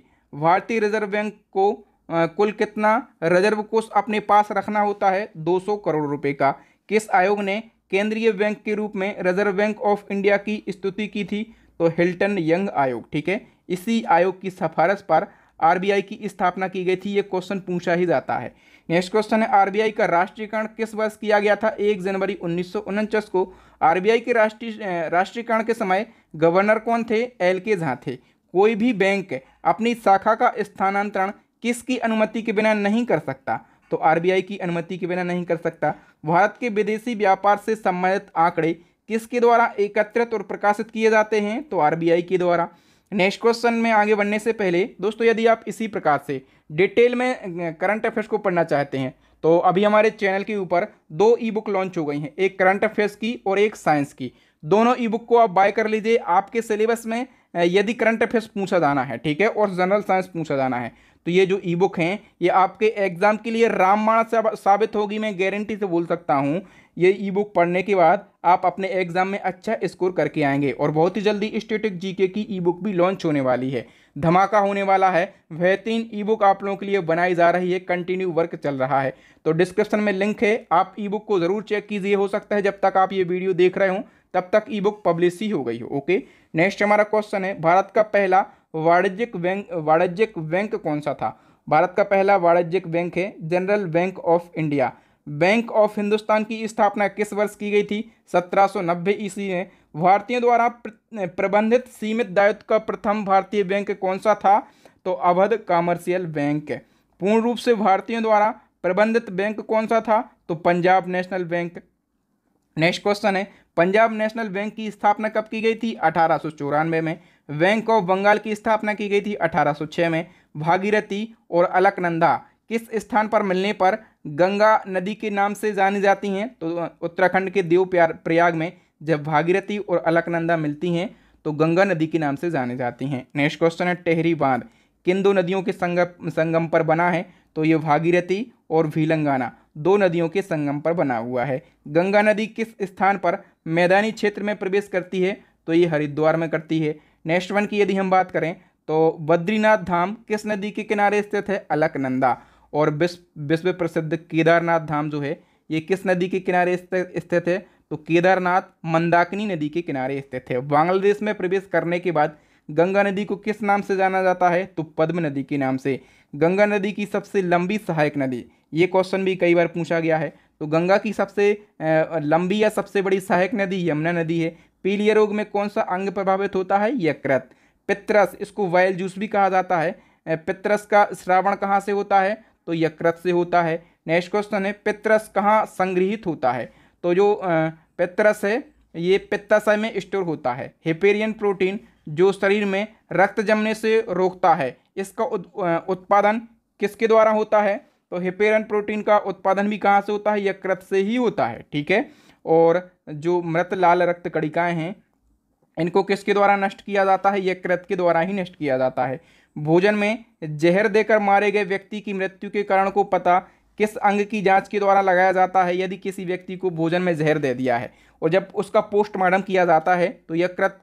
भारतीय रिजर्व बैंक को आ, कुल कितना रिजर्व कोष अपने पास रखना होता है 200 करोड़ रुपए का किस आयोग ने केंद्रीय बैंक के रूप में रिजर्व बैंक ऑफ इंडिया की स्तुति की थी तो हिल्टन यंग आयोग ठीक है इसी आयोग की सिफारिश पर आरबीआई की स्थापना की गई थी ये क्वेश्चन पूछा ही जाता है नेक्स्ट क्वेश्चन है आरबीआई का राष्ट्रीयकरण किस वर्ष किया गया था एक जनवरी उन्नीस को आरबीआई के राष्ट्रीय राष्ट्रीयकरण के समय गवर्नर कौन थे एल के झा थे कोई भी बैंक अपनी शाखा का स्थानांतरण किसकी अनुमति के बिना नहीं कर सकता तो आरबीआई की अनुमति के बिना नहीं कर सकता भारत के विदेशी व्यापार से संबंधित आंकड़े किसके द्वारा एकत्रित और प्रकाशित किए जाते हैं तो आरबीआई के द्वारा नेक्स्ट क्वेश्चन में आगे बढ़ने से पहले दोस्तों यदि आप इसी प्रकार से डिटेल में करंट अफेयर्स को पढ़ना चाहते हैं तो अभी हमारे चैनल के ऊपर दो ई बुक लॉन्च हो गई हैं एक करंट अफेयर्स की और एक साइंस की दोनों ई बुक को आप बाय कर लीजिए आपके सिलेबस में यदि करंट अफेयर्स पूछा जाना है ठीक है और जनरल साइंस पूछा जाना है तो ये जो ई बुक हैं ये आपके एग्ज़ाम के लिए रामबाण साबित होगी मैं गारंटी से बोल सकता हूँ ये ई बुक पढ़ने के बाद आप अपने एग्ज़ाम में अच्छा स्कोर करके आएंगे और बहुत ही जल्दी स्टेटिक जीके की ई बुक भी लॉन्च होने वाली है धमाका होने वाला है बेहतरीन ई बुक आप लोगों के लिए बनाई जा रही है कंटिन्यू वर्क चल रहा है तो डिस्क्रिप्शन में लिंक है आप ई बुक को ज़रूर चेक कीजिए हो सकता है जब तक आप ये वीडियो देख रहे हो तब तक ई बुक पब्लिश ही हो गई हो ओके नेक्स्ट हमारा क्वेश्चन है भारत का पहला वाणिज्यिक बैंक वाणिज्यिक बैंक कौन सा था भारत का पहला वाणिज्यिक बैंक है General Bank of India Bank of Hindustan की स्थापना किस वर्ष की गई थी 1790 ईस्वी में भारतीयों द्वारा प्रबंधित सीमित दायित्व का प्रथम भारतीय बैंक कौन सा था तो अवध कॉमर्शियल बैंक पूर्ण रूप से भारतीयों द्वारा प्रबंधित बैंक कौन सा था तो Punjab National Bank next question है पंजाब नेशनल बैंक की स्थापना कब की गई थी अठारह में बैंक ऑफ बंगाल की स्थापना की गई थी 1806 में भागीरथी और अलकनंदा किस स्थान पर मिलने पर गंगा नदी के नाम से जानी जाती हैं तो उत्तराखंड के देव प्यार प्रयाग में जब भागीरथी और अलकनंदा मिलती हैं तो गंगा नदी के नाम से जानी जाती हैं नेक्स्ट क्वेश्चन है टेहरी बांध किन दो नदियों के संगम संगम पर बना है तो ये भागीरथी और भीलंगाना दो नदियों के संगम पर बना हुआ है गंगा नदी किस स्थान पर मैदानी क्षेत्र में प्रवेश करती है तो ये हरिद्वार में करती है नेक्स्ट वन की यदि हम बात करें तो बद्रीनाथ धाम किस नदी के किनारे स्थित है अलकनंदा और विश्व विश्व प्रसिद्ध केदारनाथ धाम जो है ये किस नदी के किनारे स्थित है तो केदारनाथ मंदाकिनी नदी के किनारे स्थित है बांग्लादेश में प्रवेश करने के बाद गंगा नदी को किस नाम से जाना जाता है तो पद्म नदी के नाम से गंगा नदी की सबसे लंबी सहायक नदी ये क्वेश्चन भी कई बार पूछा गया है तो गंगा की सबसे लंबी या सबसे बड़ी सहायक नदी यमुना नदी है पीलिया रोग में कौन सा अंग प्रभावित होता है यकृत पित्रस इसको वायल जूस भी कहा जाता है पित्रस का श्रावण कहाँ से होता है तो यकृत से होता है नेक्स्ट क्वेश्चन है पित्रस कहाँ संग्रहित होता है तो जो पित्रस है ये पित्ताशय में स्टोर होता है हिपेरियन प्रोटीन जो शरीर में रक्त जमने से रोकता है इसका उत्पादन किसके द्वारा होता है तो हेपेरियन प्रोटीन का उत्पादन भी कहाँ से होता है यकृत से ही होता है ठीक है और जो मृत लाल रक्त कणिकाएँ हैं इनको किसके द्वारा नष्ट किया जाता है यकृत के द्वारा ही नष्ट किया जाता है भोजन में जहर देकर मारे गए व्यक्ति की मृत्यु के कारण को पता किस अंग की जांच के द्वारा लगाया जाता है यदि किसी व्यक्ति को भोजन में जहर दे दिया है और जब उसका पोस्टमार्टम किया जाता है तो यह कृत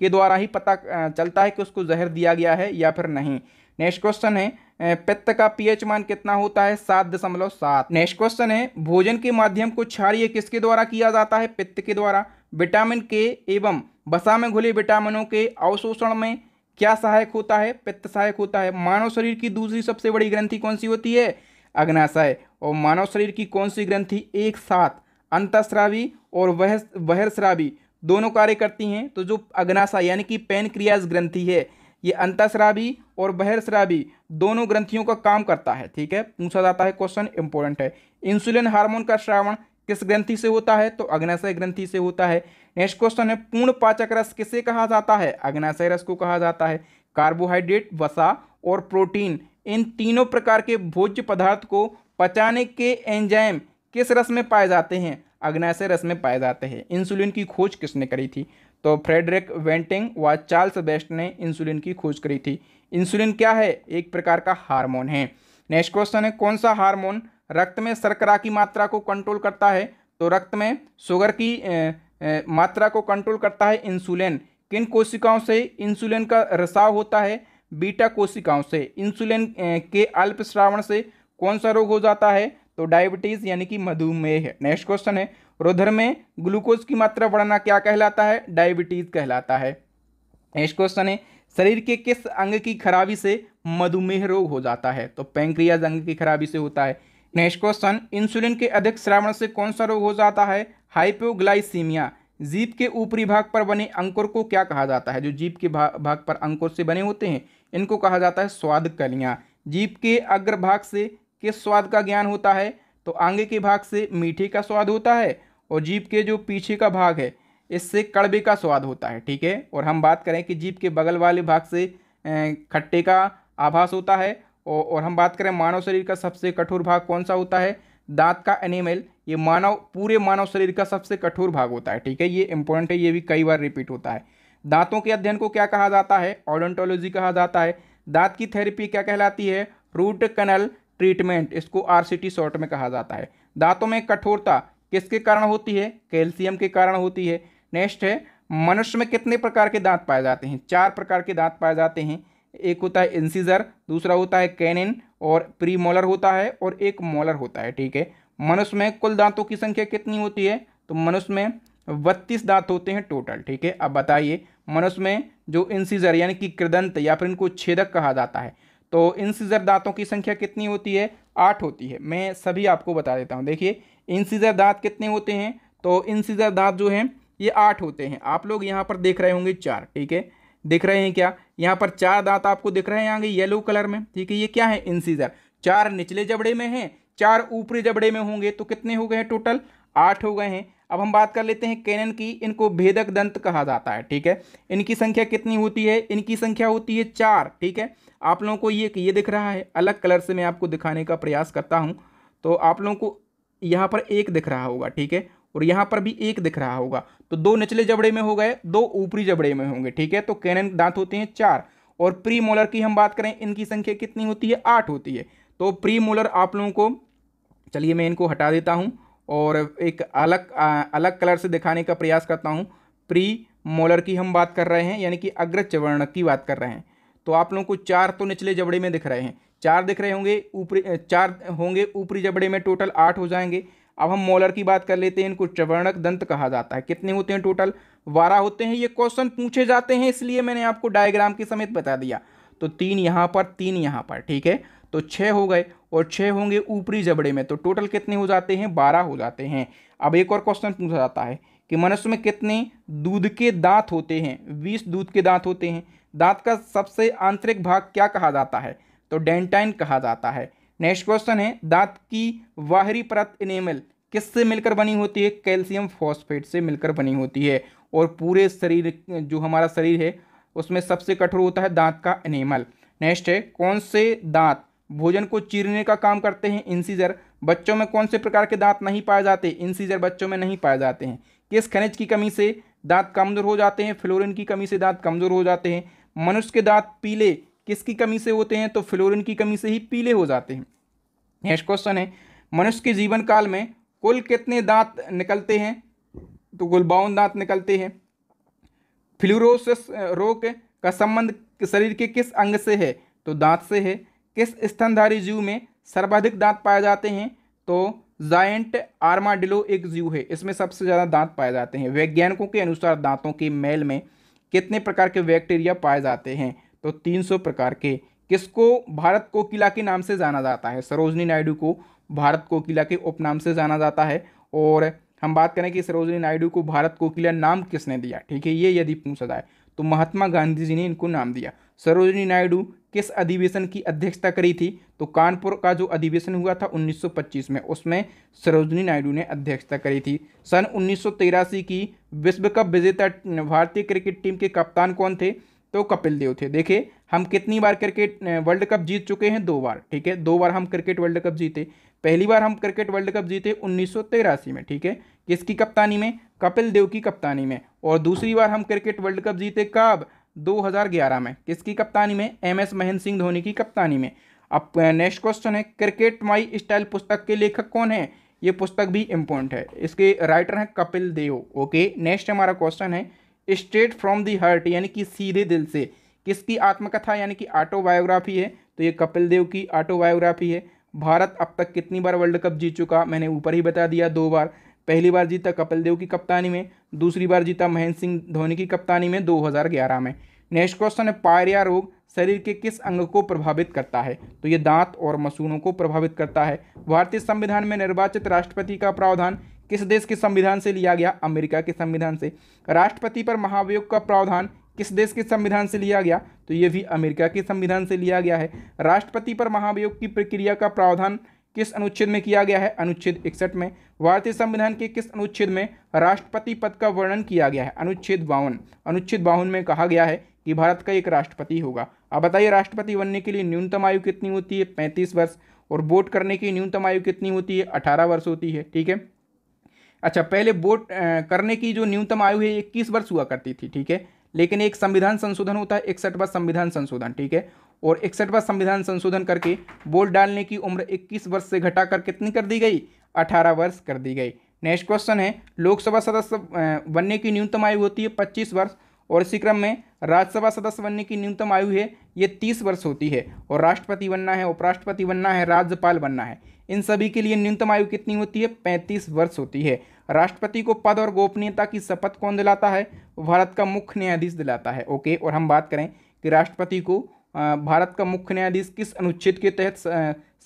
के द्वारा ही पता चलता है कि उसको जहर दिया गया है या फिर नहीं नेक्स्ट क्वेश्चन है पित्त का पीएच मान कितना होता है सात दशमलव सात नेक्स्ट क्वेश्चन है भोजन के माध्यम को क्षारिय किसके द्वारा किया जाता है पित्त के द्वारा विटामिन के एवं बसा में घुले विटामिनों के अवशोषण में क्या सहायक होता है पित्त सहायक होता है मानव शरीर की दूसरी सबसे बड़ी ग्रंथि कौन सी होती है अग्नाशय और मानव शरीर की कौन सी ग्रंथि एक साथ अंतश्रावी और वह बहिर्श्रावी दोनों कार्य करती हैं तो जो अग्नाशय यानी कि पेनक्रियाज ग्रंथि है ये अंतश्रावी और बहरश्रावी दोनों ग्रंथियों का काम करता है ठीक है पूछा जाता है क्वेश्चन इंपॉर्टेंट है इंसुलिन हार्मोन का श्रावण किस ग्रंथि से होता है तो अग्नाशय ग्रंथि से होता है नेक्स्ट क्वेश्चन है पूर्ण पाचक रस किसे कहा जाता है अग्नाशय रस को कहा जाता है कार्बोहाइड्रेट वसा और प्रोटीन इन तीनों प्रकार के भोज्य पदार्थ को पचाने के एंजाइम किस रस में पाए जाते हैं अग्नाशय रस में पाए जाते हैं इंसुलिन की खोज किसने करी थी तो फ्रेडरिक वेंटिंग व चार्ल्स बेस्ट ने इंसुलिन की खोज करी थी इंसुलिन क्या है एक प्रकार का हार्मोन है नेक्स्ट क्वेश्चन है कौन सा हार्मोन रक्त में शर्करा की मात्रा को कंट्रोल करता है तो रक्त में शुगर की ए, ए, मात्रा को कंट्रोल करता है इंसुलिन किन कोशिकाओं से इंसुलिन का रसाव होता है बीटा कोशिकाओं से इंसुलिन के अल्प श्रावण से कौन सा रोग हो जाता है तो डायबिटीज़ यानी कि मधुमेह नेक्स्ट क्वेश्चन है रोधर में ग्लूकोज की मात्रा बढ़ना क्या कहलाता है डायबिटीज़ कहलाता है नेक्स्ट क्वेश्चन है शरीर के किस अंग की खराबी से मधुमेह रोग हो जाता है तो पेंक्रियाज अंग की खराबी से होता है नेक्स्ट क्वेश्चन इंसुलिन के अधिक श्रावण से कौन सा रोग हो जाता है हाइपोग्लाइसीमिया जीप के ऊपरी भाग पर बने अंकुर को क्या कहा जाता है जो जीप के भा, भाग पर अंकुर से बने होते हैं इनको कहा जाता है स्वाद कलियाँ जीप के अग्र भाग से किस स्वाद का ज्ञान होता है तो आगे के भाग से मीठे का स्वाद होता है और जीप के जो पीछे का भाग है इससे कड़बे का स्वाद होता है ठीक है और हम बात करें कि जीप के बगल वाले भाग से खट्टे का आभास होता है और हम बात करें मानव शरीर का सबसे कठोर भाग कौन सा होता है दांत का एनिमल ये मानव पूरे मानव शरीर का सबसे कठोर भाग होता है ठीक है ये इंपॉर्टेंट है ये भी कई बार रिपीट होता है दांतों के अध्ययन को क्या कहा जाता है ऑडोंटोलॉजी कहा जाता है दांत की थेरेपी क्या कहलाती है रूट कनल ट्रीटमेंट इसको आर शॉर्ट में कहा जाता है दांतों में कठोरता किसके कारण होती है कैल्शियम के कारण होती है नेक्स्ट है मनुष्य में कितने प्रकार के दांत पाए जाते हैं चार प्रकार के दांत पाए जाते हैं एक होता है इंसीजर दूसरा होता है कैनिन और प्री मोलर होता है और एक मोलर होता है ठीक है मनुष्य में कुल दांतों की संख्या कितनी होती है तो मनुष्य में बत्तीस दांत होते हैं टोटल ठीक है अब बताइए मनुष्य में जो इंसीजर यानी कि कृदंत या फिर इनको छेदक कहा जाता है तो इंसीजर दांतों की संख्या कितनी होती है आठ होती है मैं सभी आपको बता देता हूँ देखिए इंसीजर दांत कितने होते हैं तो इंसीजर दांत जो हैं ये आठ होते हैं आप लोग यहाँ पर देख रहे होंगे चार ठीक है देख रहे हैं क्या यहाँ पर चार दांत आपको दिख रहे हैं आगे येलो कलर में ठीक है ये क्या है इंसीजर चार निचले जबड़े में हैं चार ऊपरी जबड़े में होंगे तो कितने हो गए हैं टोटल आठ हो गए हैं अब हम बात कर लेते हैं कैनन की इनको भेदक दंत कहा जाता है ठीक है इनकी संख्या कितनी होती है इनकी संख्या होती है चार ठीक है आप लोगों को ये ये दिख रहा है अलग कलर से मैं आपको दिखाने का प्रयास करता हूँ तो आप लोगों को यहाँ पर एक दिख रहा होगा ठीक है और यहाँ पर भी एक दिख रहा होगा तो दो निचले जबड़े में हो गए दो ऊपरी जबड़े में होंगे ठीक है तो कैनन दांत होते हैं चार और प्री मोलर की हम बात करें इनकी संख्या कितनी होती है आठ होती है तो प्री मोलर आप लोगों को चलिए मैं इनको हटा देता हूँ और एक अलग आ, अलग कलर से दिखाने का प्रयास करता हूँ प्री मोलर की हम बात कर रहे हैं यानी कि अग्र चवर्ण की बात कर रहे हैं तो आप लोगों को चार तो निचले जबड़े में दिख रहे हैं चार दिख रहे होंगे ऊपरी चार होंगे ऊपरी जबड़े में टोटल आठ हो जाएंगे अब हम मोलर की बात कर लेते हैं इनको चवर्णक दंत कहा जाता है कितने होते हैं टोटल बारह होते हैं ये क्वेश्चन पूछे जाते हैं इसलिए मैंने आपको डायग्राम के समेत बता दिया तो तीन यहाँ पर तीन यहाँ पर ठीक है तो छः हो गए और छः होंगे ऊपरी जबड़े में तो टोटल कितने हो जाते हैं बारह हो जाते हैं अब एक और क्वेश्चन पूछा जाता है कि मनुष्य में कितने दूध के दांत होते हैं बीस दूध के दांत होते हैं दांत का सबसे आंतरिक भाग क्या कहा जाता है तो डेंटाइन कहा जाता है नेक्स्ट क्वेश्चन है दांत की बाहरी परत इनेमल किससे मिलकर बनी होती है कैल्शियम फॉस्फेट से मिलकर बनी होती है और पूरे शरीर जो हमारा शरीर है उसमें सबसे कठोर होता है दांत का एनेमल नेक्स्ट है कौन से दांत भोजन को चीरने का काम करते हैं इंसीजर बच्चों में कौन से प्रकार के दांत नहीं पाए जाते इंसीजर बच्चों में नहीं पाए जाते हैं किस खनिज की कमी से दांत कमज़ोर हो जाते हैं फ्लोरिन की कमी से दांत कमज़ोर हो जाते हैं मनुष्य के दांत पीले किसकी कमी से होते हैं तो फ्लोरिन की कमी से ही पीले हो जाते हैं नेक्स्ट क्वेश्चन है मनुष्य के जीवन काल में कुल कितने दांत निकलते हैं तो कुल बावन दांत निकलते हैं फ्लूरोसिस रोग का संबंध शरीर के किस अंग से है तो दांत से है किस स्तनधारी जीव में सर्वाधिक दांत पाए जाते हैं तो जायंट आर्माडिलो एक जीव है इसमें सबसे ज़्यादा दांत पाए जाते हैं वैज्ञानिकों के अनुसार दांतों के मैल में कितने प्रकार के बैक्टीरिया पाए जाते हैं तो 300 प्रकार के किसको भारत कोकिला के नाम से जाना जाता है सरोजनी नायडू को भारत कोकिला के उपनाम से जाना जाता है और हम बात करें कि सरोजनी नायडू को भारत कोकिला नाम किसने दिया ठीक है ये यदि पूछा जाए तो महात्मा गांधी जी ने इनको नाम दिया सरोजनी नायडू किस अधिवेशन की अध्यक्षता करी थी तो कानपुर का जो अधिवेशन हुआ था 1925 में उसमें सरोजनी नायडू ने अध्यक्षता करी थी सन उन्नीस की विश्व कप विजेता भारतीय क्रिकेट टीम के कप्तान कौन थे तो कपिल देव थे देखिए हम कितनी बार क्रिकेट वर्ल्ड कप जीत चुके हैं दो बार ठीक है दो बार हम क्रिकेट वर्ल्ड कप जीते पहली बार हम क्रिकेट वर्ल्ड कप जीते उन्नीस में ठीक है किसकी कप्तानी में कपिल देव की कप्तानी में और दूसरी बार हम क्रिकेट वर्ल्ड कप जीते कब 2011 में किसकी कप्तानी में एम एस महेंद्र सिंह धोनी की कप्तानी में अब नेक्स्ट क्वेश्चन है क्रिकेट माई स्टाइल पुस्तक के लेखक कौन है ये पुस्तक भी इम्पोर्टेंट है इसके राइटर हैं कपिल देव ओके नेक्स्ट हमारा क्वेश्चन है स्ट्रेट फ्रॉम दी हर्ट यानी कि सीधे दिल से किसकी आत्मकथा यानी कि ऑटोबायोग्राफी है तो ये कपिल देव की ऑटोबायोग्राफी है भारत अब तक कितनी बार वर्ल्ड कप जीत चुका मैंने ऊपर ही बता दिया दो बार पहली बार जीता कपिल देव की कप्तानी में दूसरी बार जीता महेंद्र सिंह धोनी की कप्तानी में 2011 में नेक्स्ट क्वेश्चन है पायरिया रोग शरीर के किस अंग को प्रभावित करता है तो ये दांत और मसूनों को प्रभावित करता है भारतीय संविधान में निर्वाचित राष्ट्रपति का प्रावधान किस देश के संविधान से लिया गया अमेरिका के संविधान से राष्ट्रपति पर महाभियोग का प्रावधान किस देश के संविधान से लिया गया तो ये भी अमेरिका के संविधान से लिया गया है राष्ट्रपति पर महाभियोग की प्रक्रिया का प्रावधान किस अनुच्छेद में किया गया है अनुच्छेद इकसठ में भारतीय संविधान के किस अनुच्छेद में राष्ट्रपति पद का वर्णन किया गया है अनुच्छेद बावन अनुच्छेद बावन में कहा गया है कि भारत का एक राष्ट्रपति होगा अब बताइए राष्ट्रपति बनने के लिए न्यूनतम आयु कितनी होती है पैंतीस वर्ष और वोट करने की न्यूनतम आयु कितनी होती है अठारह वर्ष होती है ठीक है अच्छा पहले वोट करने की जो न्यूनतम आयु है इक्कीस वर्ष हुआ करती थी ठीक है लेकिन एक संविधान संशोधन होता है इकसठवा संविधान संशोधन ठीक है और इकसठवा संविधान संशोधन करके वोट डालने की उम्र 21 वर्ष से घटाकर कितनी कर दी गई 18 वर्ष कर दी गई नेक्स्ट क्वेश्चन है लोकसभा सदस्य बनने की न्यूनतम आयु होती है पच्चीस वर्ष और इसी क्रम में राज्यसभा सदस्य बनने की न्यूनतम आयु है ये तीस वर्ष होती है और राष्ट्रपति बनना है उपराष्ट्रपति बनना है राज्यपाल बनना है इन सभी के लिए न्यूनतम आयु कितनी होती है पैंतीस वर्ष होती है राष्ट्रपति को पद और गोपनीयता की शपथ कौन दिलाता है भारत का मुख्य न्यायाधीश दिलाता है ओके और हम बात करें कि राष्ट्रपति को भारत का मुख्य न्यायाधीश किस अनुच्छेद के तहत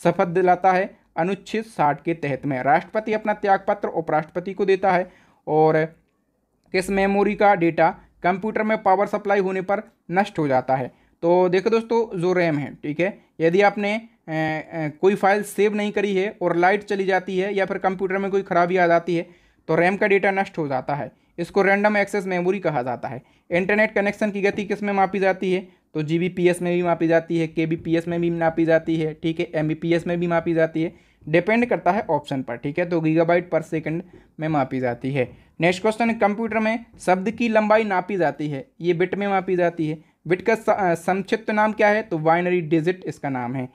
शपथ दिलाता है अनुच्छेद साठ के तहत में राष्ट्रपति अपना त्यागपत्र उपराष्ट्रपति को देता है और किस मेमोरी का डेटा कंप्यूटर में पावर सप्लाई होने पर नष्ट हो जाता है तो देखो दोस्तों जो रैम है ठीक है यदि आपने ए, ए, कोई फाइल सेव नहीं करी है और लाइट चली जाती है या फिर कंप्यूटर में कोई खराबी आ जाती है तो रैम का डेटा नष्ट हो जाता है इसको रैंडम एक्सेस मेमोरी कहा जाता है इंटरनेट कनेक्शन की गति किस में मापी जाती है तो जी में भी मापी जाती है के में भी मापी जाती है ठीक है एम में भी मापी जाती है डिपेंड करता है ऑप्शन पर ठीक है तो गीगाबाइट पर सेकंड में मापी जाती है नेक्स्ट क्वेश्चन कंप्यूटर में शब्द की लंबाई नापी जाती है ये बिट में मापी जाती है बिट का संक्षिप्त नाम क्या है तो बाइनरी डिजिट इसका नाम है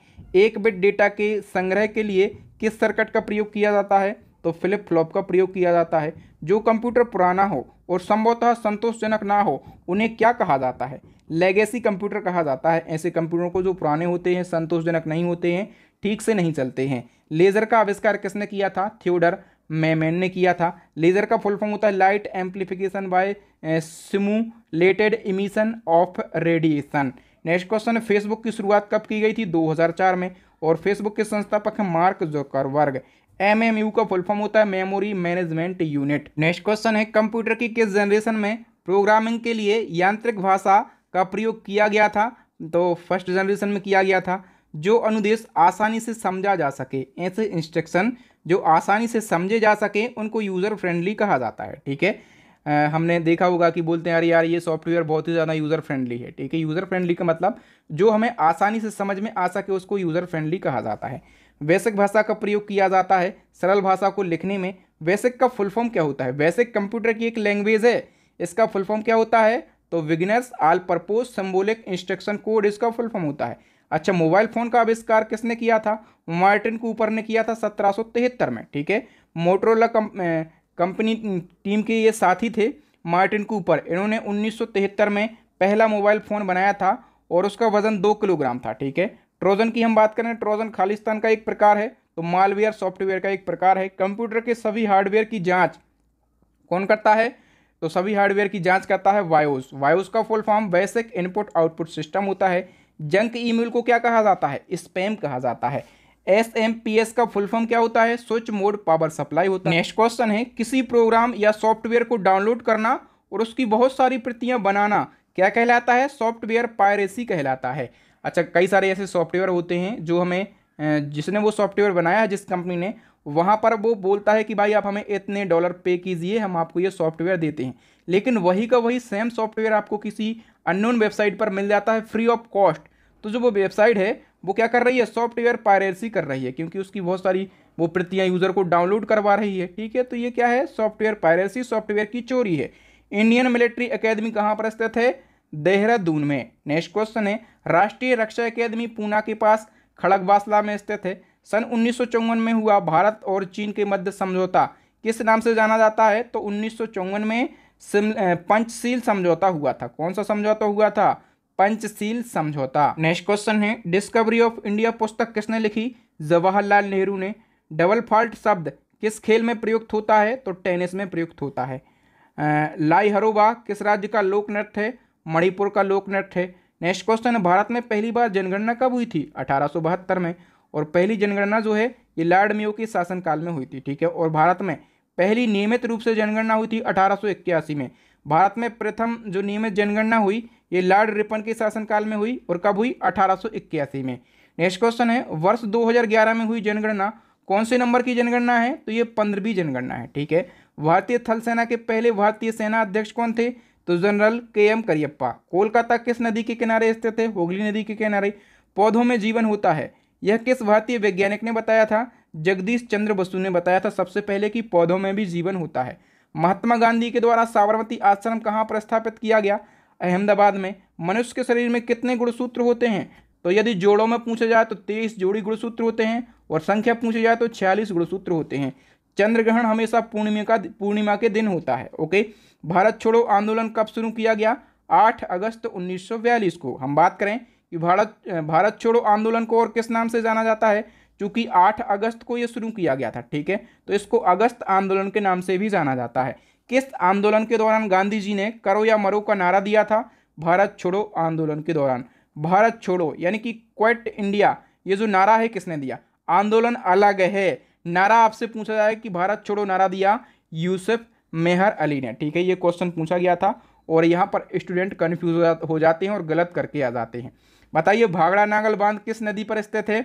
एक बिट डेटा के संग्रह के लिए किस सर्किट का प्रयोग किया जाता है तो फ्लिप फ्लॉप का प्रयोग किया जाता है जो कंप्यूटर पुराना हो और संभवतः संतोषजनक ना हो उन्हें क्या कहा जाता है लेगेसी कंप्यूटर कहा जाता है ऐसे कंप्यूटरों को जो पुराने होते हैं संतोषजनक नहीं होते हैं ठीक से नहीं चलते हैं लेज़र का आविष्कार किसने किया था थियोडर मैमेन ने किया था लेज़र का फुल फॉर्म होता है light amplification by simulated emission of radiation next question Facebook की शुरुआत कब की गई थी 2004 में और फेसबुक के संस्थापक हैं मार्क जोकरबर्ग एमएमयू का फुल फॉर्म होता है memory management unit next question है कंप्यूटर की किस जनरेशन में प्रोग्रामिंग के लिए यांत्रिक भाषा का प्रयोग किया गया था तो फर्स्ट जनरेशन में किया गया था जो अनुदेश आसानी से समझा जा सके ऐसे इंस्ट्रक्शन जो आसानी से समझे जा सके उनको यूज़र फ्रेंडली कहा जाता है ठीक है हमने देखा होगा कि बोलते हैं अरे यार ये सॉफ्टवेयर बहुत ही ज़्यादा यूज़र फ्रेंडली है ठीक है यूज़र फ्रेंडली का मतलब जो हमें आसानी से समझ में आ सके उसको यूज़र फ्रेंडली कहा जाता है वैसिक भाषा का प्रयोग किया जाता है सरल भाषा को लिखने में वैसिक का फुल फॉर्म क्या होता है वैसिक कंप्यूटर की एक लैंग्वेज है इसका फुल फॉर्म क्या होता है तो beginner's all purpose symbolic instruction code इसका फुल फॉर्म होता है अच्छा मोबाइल फ़ोन का आविष्कार किसने किया था मार्टिन कूपर ने किया था सत्रह में ठीक है मोटरोला कंपनी टीम के ये साथी थे मार्टिन कूपर इन्होंने 1973 में पहला मोबाइल फ़ोन बनाया था और उसका वज़न दो किलोग्राम था ठीक है ट्रोजन की हम बात करें ट्रोजन खालिस्तान का एक प्रकार है तो मालवेयर सॉफ्टवेयर का एक प्रकार है कंप्यूटर के सभी हार्डवेयर की जाँच कौन करता है तो सभी हार्डवेयर की जाँच करता है वायोस वायोस का full form basic input output system होता है जंक ईमेल को क्या कहा जाता है स्पैम कहा जाता है एस एम पी एस का फुल फॉर्म क्या होता है स्विच मोड पावर सप्लाई होता है नेक्स्ट क्वेश्चन है किसी प्रोग्राम या सॉफ्टवेयर को डाउनलोड करना और उसकी बहुत सारी प्रतियां बनाना क्या कहलाता है सॉफ्टवेयर पायरेसी कहलाता है अच्छा कई सारे ऐसे सॉफ्टवेयर होते हैं जो हमें जिसने वो सॉफ्टवेयर बनाया है जिस कंपनी ने वहाँ पर वो बोलता है कि भाई आप हमें इतने डॉलर पे कीजिए हम आपको ये सॉफ्टवेयर देते हैं लेकिन वही का वही सेम सॉफ्टवेयर आपको किसी अननोन वेबसाइट पर मिल जाता है फ्री ऑफ कॉस्ट तो जो वो वेबसाइट है वो क्या कर रही है सॉफ्टवेयर पायरेसी कर रही है क्योंकि उसकी बहुत सारी वो प्रतियाँ यूज़र को डाउनलोड करवा रही है ठीक है तो ये क्या है सॉफ्टवेयर पायरेसी सॉफ्टवेयर की चोरी है इंडियन मिलिट्री अकेडमी कहाँ पर स्थित है देहरादून में नेक्स्ट क्वेश्चन है राष्ट्रीय रक्षा अकेदमी पूना के पास खड़गवासला में स्थित है सन उन्नीस में हुआ भारत और चीन के मध्य समझौता किस नाम से जाना जाता है तो उन्नीस में पंचशील समझौता हुआ था कौन सा समझौता हुआ था पंचशील समझौता नेक्स्ट क्वेश्चन है डिस्कवरी ऑफ इंडिया पुस्तक किसने लिखी जवाहरलाल नेहरू ने डबल फॉल्ट शब्द किस खेल में प्रयुक्त होता है तो टेनिस में प्रयुक्त होता है लाई हरोबा किस राज्य का लोक नृत्य है मणिपुर का लोक नृत्य है नेक्स्ट क्वेश्चन है भारत में पहली बार जनगणना कब हुई थी अठारह में और पहली जनगणना जो है ये लॉर्ड मियो के शासनकाल में हुई थी ठीक है और भारत में पहली नियमित रूप से जनगणना हुई थी अठारह में भारत में प्रथम जो नियमित जनगणना हुई ये लॉर्ड रिपन के शासनकाल में हुई और कब हुई अठारह में नेक्स्ट क्वेश्चन है वर्ष 2011 में हुई जनगणना कौन से नंबर की जनगणना है तो ये पंद्रहवीं जनगणना है ठीक है भारतीय थल सेना के पहले भारतीय सेना अध्यक्ष कौन थे तो जनरल के एम करियप्पा कोलकाता किस नदी के किनारे स्थित है होगली नदी के किनारे पौधों में जीवन होता है यह किस भारतीय वैज्ञानिक ने बताया था जगदीश चंद्र बसु ने बताया था सबसे पहले कि पौधों में भी जीवन होता है महात्मा गांधी के द्वारा साबरमती आश्रम कहाँ पर स्थापित किया गया अहमदाबाद में मनुष्य के शरीर में कितने गुणसूत्र होते हैं तो यदि जोड़ों में पूछा जाए तो तेईस जोड़ी गुणसूत्र होते हैं और संख्या पूछी जाए तो छियालीस गुणसूत्र होते हैं चंद्र ग्रहण हमेशा पूर्णिमा का पूर्णिमा के दिन होता है ओके भारत छोड़ो आंदोलन कब शुरू किया गया आठ अगस्त उन्नीस को हम बात करें कि भारत भारत छोड़ो आंदोलन को और किस नाम से जाना जाता है चूंकि आठ अगस्त को यह शुरू किया गया था ठीक है तो इसको अगस्त आंदोलन के नाम से भी जाना जाता है किस आंदोलन के दौरान गांधी जी ने करो या मरो का नारा दिया था भारत छोड़ो आंदोलन के दौरान भारत छोड़ो यानी कि क्वेट इंडिया ये जो नारा है किसने दिया आंदोलन अलग है नारा आपसे पूछा जाए कि भारत छोड़ो नारा दिया यूसुफ मेहर अली ने ठीक है ये क्वेश्चन पूछा गया था और यहाँ पर स्टूडेंट कन्फ्यूज हो जाते हैं और गलत करके आ जाते हैं बताइए भागड़ा नागल बांध किस नदी पर स्थित है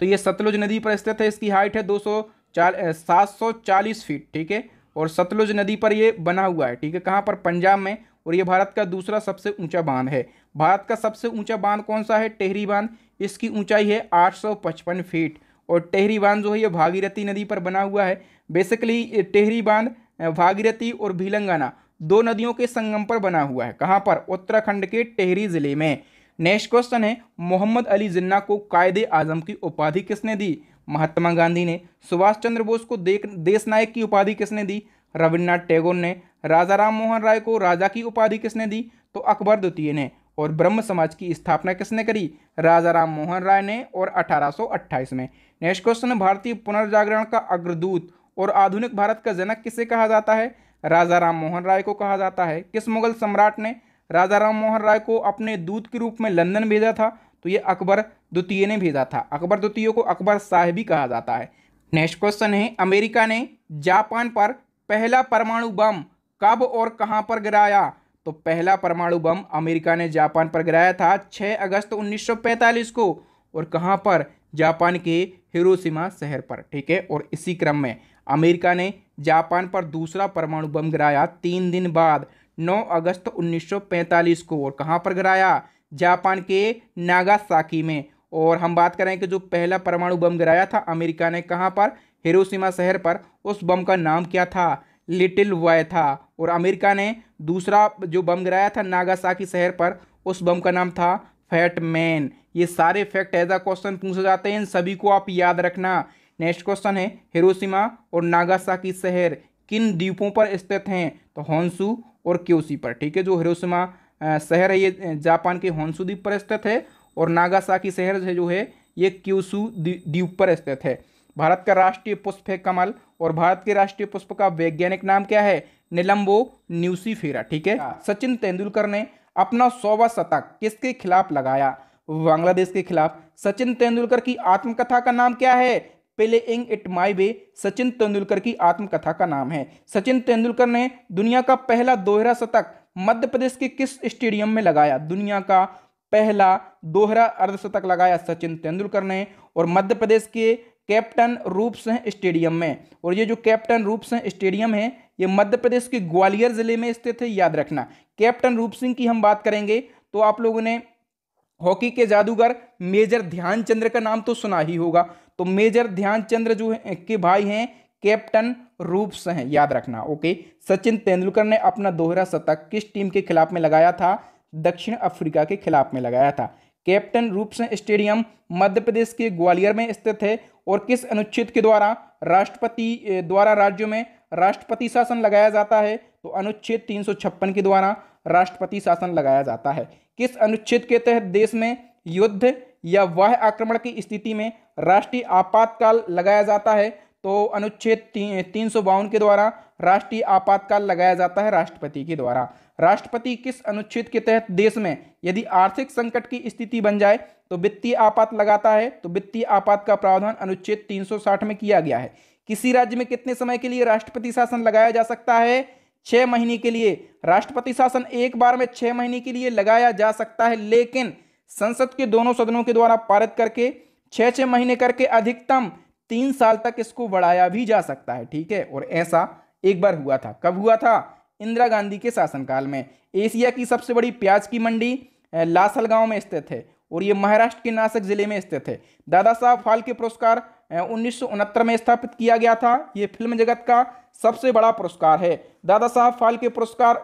तो ये सतलुज नदी पर स्थित है इसकी हाइट है दो सौ सात सौ चालीस फीट ठीक है और सतलुज नदी पर ये बना हुआ है ठीक है कहाँ पर पंजाब में और ये भारत का दूसरा सबसे ऊंचा बांध है भारत का सबसे ऊंचा बांध कौन सा है टेहरी बांध इसकी ऊंचाई है 855 फीट और टेहरी बांध जो है ये भागीरथी नदी पर बना हुआ है बेसिकली टेहरी बांध भागीरथी और भीलंगाना दो नदियों के संगम पर बना हुआ है कहाँ पर उत्तराखंड के टेहरी जिले में नेक्स्ट क्वेश्चन है मोहम्मद अली जिन्ना को कायदे आजम की उपाधि किसने दी महात्मा गांधी ने सुभाष चंद्र बोस को देख देश नायक की उपाधि किसने दी रविन्द्रनाथ टैगोर ने राजा राम मोहन राय को राजा की उपाधि किसने दी तो अकबर द्वितीय ने और ब्रह्म समाज की स्थापना किसने करी राजा राम मोहन राय ने और 1828 में नेक्स्ट क्वेश्चन है भारतीय पुनर्जागरण का अग्रदूत और आधुनिक भारत का जनक किसे कहा जाता है राजा राम मोहन राय को कहा जाता है किस मुगल सम्राट ने राजा राम मोहन राय को अपने दूत के रूप में लंदन भेजा था तो ये अकबर द्वितीय ने भेजा था अकबर द्वितीय को अकबर साहेब भी कहा जाता है नेक्स्ट क्वेश्चन है अमेरिका ने जापान पर पहला परमाणु बम कब और कहाँ पर गिराया तो पहला परमाणु बम अमेरिका ने जापान पर गिराया था 6 अगस्त 1945 को और कहां पर जापान के हिरोशिमा शहर पर ठीक है और इसी क्रम में अमेरिका ने जापान पर दूसरा परमाणु बम गिराया तीन दिन बाद 9 अगस्त 1945 को और कहाँ पर गिराया जापान के नागासाकी में और हम बात करें कि जो पहला परमाणु बम गिराया था अमेरिका ने कहाँ पर हिरोशिमा शहर पर उस बम का नाम क्या था लिटिल वॉय था और अमेरिका ने दूसरा जो बम गिराया था नागासाकी शहर पर उस बम का नाम था फैट मैन ये सारे फैक्ट एज अ क्वेश्चन पूछे जाते हैं इन सभी को आप याद रखना नेक्स्ट क्वेश्चन है हिरोशिमा और नागासाकी शहर किन द्वीपों पर स्थित हैं तो हॉन्सू और क्योसी पर ठीक है जो हिरोशिमा शहर है ये जापान के हॉन्सू द्वीप पर स्थित है और नागासाकी शहर जो है ये क्यूसू द्वीप पर स्थित है भारत का राष्ट्रीय पुष्प है कमल और भारत के राष्ट्रीय पुष्प का वैज्ञानिक नाम क्या है निलंबो न्यूसीफेरा ठीक है हाँ। सचिन तेंदुलकर ने अपना सौवा शतक किसके खिलाफ लगाया बांग्लादेश के खिलाफ सचिन तेंदुलकर की आत्मकथा का नाम क्या है playing it my way Sachin Tendulkar की आत्मकथा का नाम है सचिन तेंदुलकर ने दुनिया का पहला दोहरा शतक मध्य प्रदेश के किस स्टेडियम में लगाया दुनिया का पहला दोहरा अर्धशतक लगाया सचिन तेंदुलकर ने और मध्य प्रदेश के कैप्टन रूप सिंह स्टेडियम में और ये जो कैप्टन रूप सिंह स्टेडियम है ये मध्य प्रदेश के ग्वालियर जिले में स्थित है याद रखना कैप्टन रूप सिंह की हम बात करेंगे तो आप लोगों ने हॉकी के जादूगर मेजर ध्यानचंद्र का नाम तो सुना ही होगा तो मेजर ध्यानचंद्र जो है के भाई हैं कैप्टन रूप्स हैं याद रखना ओके सचिन तेंदुलकर ने अपना दोहरा शतक किस टीम के खिलाफ में लगाया था दक्षिण अफ्रीका के खिलाफ में लगाया था कैप्टन रूप्स स्टेडियम मध्य प्रदेश के ग्वालियर में स्थित है और किस अनुच्छेद के द्वारा राष्ट्रपति द्वारा राज्यों में राष्ट्रपति शासन लगाया जाता है तो अनुच्छेद तीन के द्वारा राष्ट्रपति शासन लगाया जाता है किस अनुच्छेद के तहत देश में युद्ध या वह आक्रमण की स्थिति में राष्ट्रीय आपातकाल लगाया जाता है तो अनुच्छेद तीन सौ बावन के द्वारा राष्ट्रीय आपातकाल लगाया जाता है राष्ट्रपति के द्वारा राष्ट्रपति किस अनुच्छेद के तहत देश में यदि आर्थिक संकट की स्थिति बन जाए तो वित्तीय आपात लगाता है तो वित्तीय आपात का प्रावधान अनुच्छेद 360 में किया गया है किसी राज्य में कितने समय के लिए राष्ट्रपति शासन लगाया जा सकता है छः महीने के लिए राष्ट्रपति शासन एक बार में छः महीने के लिए लगाया जा सकता है लेकिन संसद के दोनों सदनों के द्वारा पारित करके छः छः महीने करके अधिकतम तीन साल तक इसको बढ़ाया भी जा सकता है ठीक है और ऐसा एक बार हुआ था कब हुआ था इंदिरा गांधी के शासनकाल में एशिया की सबसे बड़ी प्याज की मंडी लासल गांव में स्थित है और ये महाराष्ट्र के नासिक जिले में स्थित है दादा साहब फाल्के पुरस्कार उन्नीस में स्थापित किया गया था ये फिल्म जगत का सबसे बड़ा पुरस्कार है दादा साहब फाल्के पुरस्कार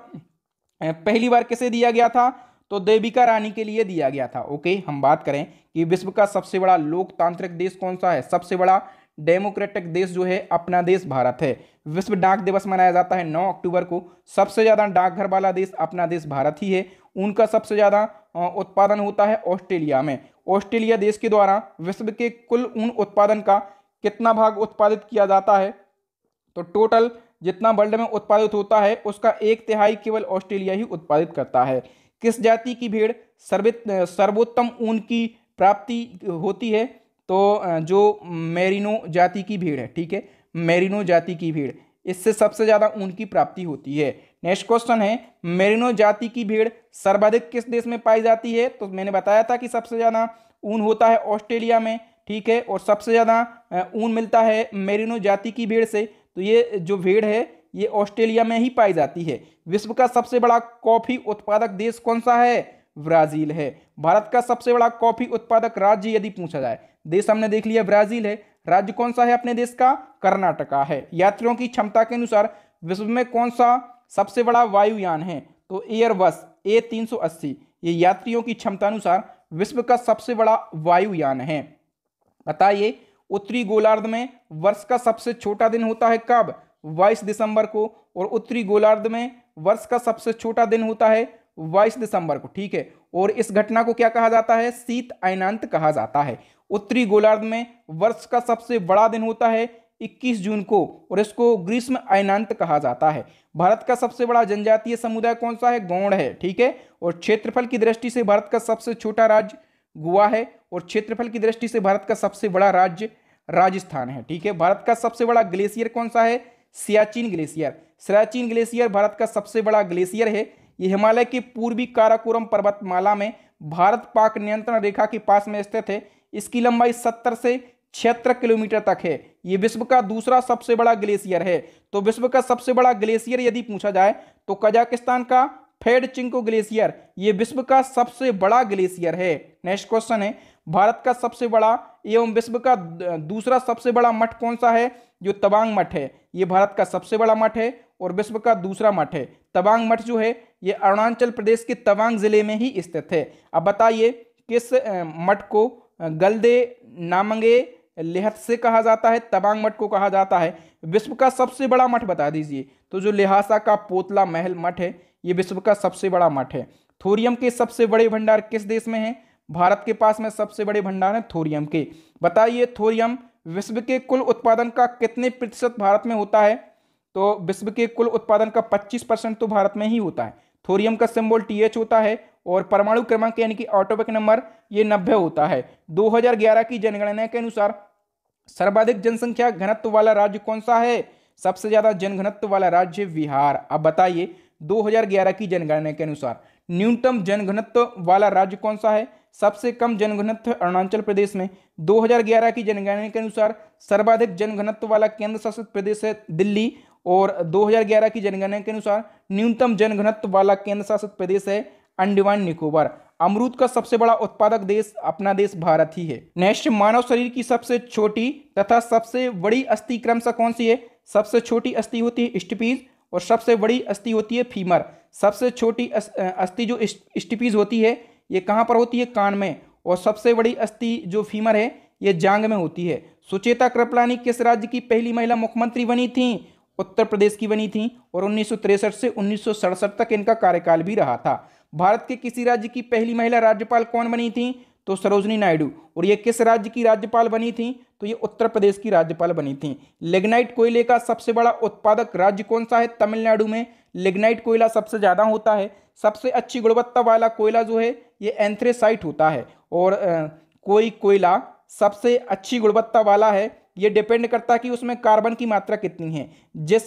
पहली बार किसे दिया गया था तो देविका रानी के लिए दिया गया था ओके हम बात करें कि विश्व का सबसे बड़ा लोकतांत्रिक देश कौन सा है सबसे बड़ा डेमोक्रेटिक देश जो है अपना देश भारत है विश्व डाक दिवस मनाया जाता है 9 अक्टूबर को सबसे ज़्यादा डाकघर वाला देश अपना देश भारत ही है उनका सबसे ज़्यादा उत्पादन होता है ऑस्ट्रेलिया में ऑस्ट्रेलिया देश के द्वारा विश्व के कुल ऊन उत्पादन का कितना भाग उत्पादित किया जाता है तो टोटल जितना वर्ल्ड में उत्पादित होता है उसका एक तिहाई केवल ऑस्ट्रेलिया ही उत्पादित करता है किस जाति की भेड़ सर्वित सर्वोत्तम ऊन की प्राप्ति होती है तो जो मेरिनो जाति की भीड़ है ठीक है मेरिनो जाति की भीड़ इससे सबसे ज़्यादा ऊन की प्राप्ति होती है नेक्स्ट क्वेश्चन है मेरिनो जाति की भीड़ सर्वाधिक किस देश में पाई जाती है तो मैंने बताया था कि सबसे ज़्यादा ऊन होता है ऑस्ट्रेलिया में ठीक है और सबसे ज़्यादा ऊन मिलता है मेरिनो जाति की भीड़ से तो ये जो भीड़ है ये ऑस्ट्रेलिया में ही पाई जाती है विश्व का सबसे बड़ा कॉफ़ी उत्पादक देश कौन सा है ब्राज़ील है भारत का सबसे बड़ा कॉफ़ी उत्पादक राज्य यदि पूछा जाए देश हमने देख लिया ब्राज़ील है राज्य कौन सा है अपने देश का कर्नाटका है यात्रियों की क्षमता के अनुसार विश्व में कौन सा सबसे बड़ा वायुयान है तो एयरबस ए तीन सौ अस्सी ये यात्रियों की क्षमता अनुसार विश्व का सबसे बड़ा वायुयान है बताइए उत्तरी गोलार्ध में वर्ष का सबसे छोटा दिन होता है कब बाईस दिसंबर को और उत्तरी गोलार्ध में वर्ष का सबसे छोटा दिन होता है बाईस दिसंबर को ठीक है और इस घटना को क्या कहा जाता है शीत आयनांत कहा जाता है उत्तरी गोलार्ध में वर्ष का सबसे बड़ा दिन होता है 21 जून को और इसको ग्रीष्म आयनांत कहा जाता है भारत का सबसे बड़ा जनजातीय समुदाय कौन सा है गौड़ है ठीक है और क्षेत्रफल की दृष्टि से भारत का सबसे छोटा राज्य गोवा है और क्षेत्रफल की दृष्टि से भारत का सबसे बड़ा राज्य राजस्थान है ठीक है भारत का सबसे बड़ा ग्लेशियर कौन सा है सियाचिन ग्लेशियर सियाचिन ग्लेशियर भारत का सबसे बड़ा ग्लेशियर है ये हिमालय के पूर्वी काराकोरम पर्वतमाला में भारत पाक नियंत्रण रेखा के पास में स्थित है इसकी लंबाई सत्तर से छिहत्तर किलोमीटर तक है ये विश्व का दूसरा सबसे बड़ा ग्लेशियर है तो विश्व का सबसे बड़ा ग्लेशियर यदि पूछा जाए तो कजाकिस्तान का फेड चिंको ग्लेशियर ये विश्व का सबसे बड़ा ग्लेशियर है नेक्स्ट क्वेश्चन है भारत का सबसे बड़ा एवं विश्व का दूसरा सबसे बड़ा मठ कौन सा है जो तवांग मठ है ये भारत का सबसे बड़ा मठ है और विश्व का दूसरा मठ है तवांग मठ जो है ये अरुणाचल प्रदेश के तवांग ज़िले में ही स्थित है अब बताइए किस मठ को गलदे नामंगे लेहत से कहा जाता है तबांग मठ को कहा जाता है विश्व का सबसे बड़ा मठ बता दीजिए तो जो लिहासा का पोतला महल मठ है ये विश्व का सबसे बड़ा मठ है थोरियम के सबसे बड़े भंडार किस देश में हैं भारत के पास में सबसे बड़े भंडार हैं थोरियम के बताइए थोरियम विश्व के कुल उत्पादन का कितने प्रतिशत भारत में होता है तो विश्व के कुल उत्पादन का 25 परसेंट तो भारत में ही होता है थोरियम का सिंबल टी होता है और परमाणु क्रमांक यानी कि ऑटोपिक नंबर ये नब्बे होता है 2011 की जनगणना के अनुसार सर्वाधिक जनसंख्या घनत्व वाला राज्य कौन सा है सबसे ज़्यादा जनघनत्व वाला राज्य बिहार अब बताइए 2011 की जनगणना के अनुसार न्यूनतम जनघनत्व वाला राज्य कौन सा है सबसे कम जनघनत्व अरुणाचल प्रदेश में 2011 की जनगणना के अनुसार सर्वाधिक जनघनत्व वाला केंद्र शासित प्रदेश है दिल्ली और 2011 की जनगणना के अनुसार न्यूनतम जनघनत्व वाला केंद्र शासित प्रदेश है अंडमान निकोबार अमरूद का सबसे बड़ा उत्पादक देश अपना देश भारत ही है नेक्स्ट मानव शरीर की सबसे छोटी तथा सबसे बड़ी अस्थि क्रमशः कौन सी है सबसे छोटी अस्थि होती है स्टपीज और सबसे बड़ी अस्थि होती है फीमर सबसे छोटी अस्थि जो स्टपीज होती है ये कहाँ पर होती है कान में और सबसे बड़ी अस्थि जो फीमर है ये जांग में होती है सुचेता कृपलानी किस राज्य की पहली महिला मुख्यमंत्री बनी थी उत्तर प्रदेश की बनी थी और उन्नीस से उन्नीस तक इनका कार्यकाल भी रहा था भारत के किसी राज्य की पहली महिला राज्यपाल कौन बनी थी तो सरोजनी नायडू और ये किस राज्य की राज्यपाल बनी थी तो ये उत्तर प्रदेश की राज्यपाल बनी थी लेग्नाइट कोयले का सबसे बड़ा उत्पादक राज्य कौन सा है तमिलनाडु में लेग्नाइट कोयला सबसे ज़्यादा होता है सबसे अच्छी गुणवत्ता वाला कोयला जो है ये एंथ्रेसाइट होता है और कोई कोयला सबसे अच्छी गुणवत्ता वाला है ये डिपेंड करता है कि उसमें कार्बन की मात्रा कितनी है जिस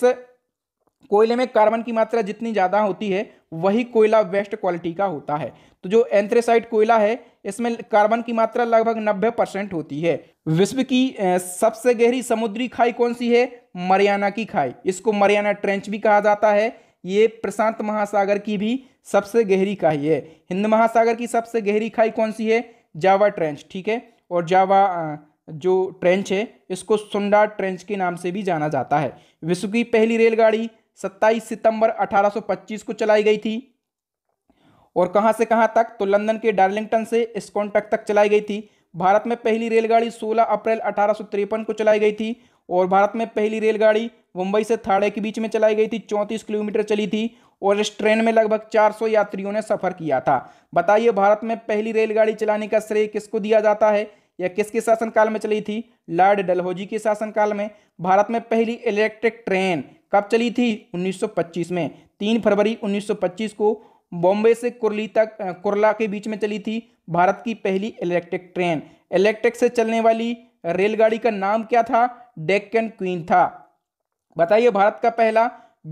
कोयले में कार्बन की मात्रा जितनी ज़्यादा होती है वही कोयला बेस्ट क्वालिटी का होता है तो जो एंथ्रेसाइट कोयला है इसमें कार्बन की मात्रा लगभग 90 परसेंट होती है विश्व की सबसे गहरी समुद्री खाई कौन सी है मरियाना की खाई इसको मरियाना ट्रेंच भी कहा जाता है ये प्रशांत महासागर की भी सबसे गहरी खाई है हिंद महासागर की सबसे गहरी खाई कौन सी है जावा ट्रेंच ठीक है और जावा जो ट्रेंच है इसको सुंडा ट्रेंच के नाम से भी जाना जाता है विश्व की पहली रेलगाड़ी 27 सितंबर 1825 को चलाई गई थी और कहां से कहां तक तो लंदन के डार्लिंगटन से स्कॉन्टक तक चलाई गई थी भारत में पहली रेलगाड़ी 16 अप्रैल अठारह को चलाई गई थी और भारत में पहली रेलगाड़ी मुंबई से थाड़े के बीच में चलाई गई थी चौंतीस किलोमीटर चली थी और इस ट्रेन में लगभग 400 यात्रियों ने सफ़र किया था बताइए भारत में पहली रेलगाड़ी चलाने का श्रेय किसको दिया जाता है या किसके शासनकाल में चली थी लॉर्ड डलहौजी के शासनकाल में भारत में पहली इलेक्ट्रिक ट्रेन कब चली थी 1925 में तीन फरवरी 1925 को बॉम्बे से कुरली तक कुरला के बीच में चली थी भारत की पहली इलेक्ट्रिक ट्रेन इलेक्ट्रिक से चलने वाली रेलगाड़ी का नाम क्या था डेक्कन क्वीन था बताइए भारत का पहला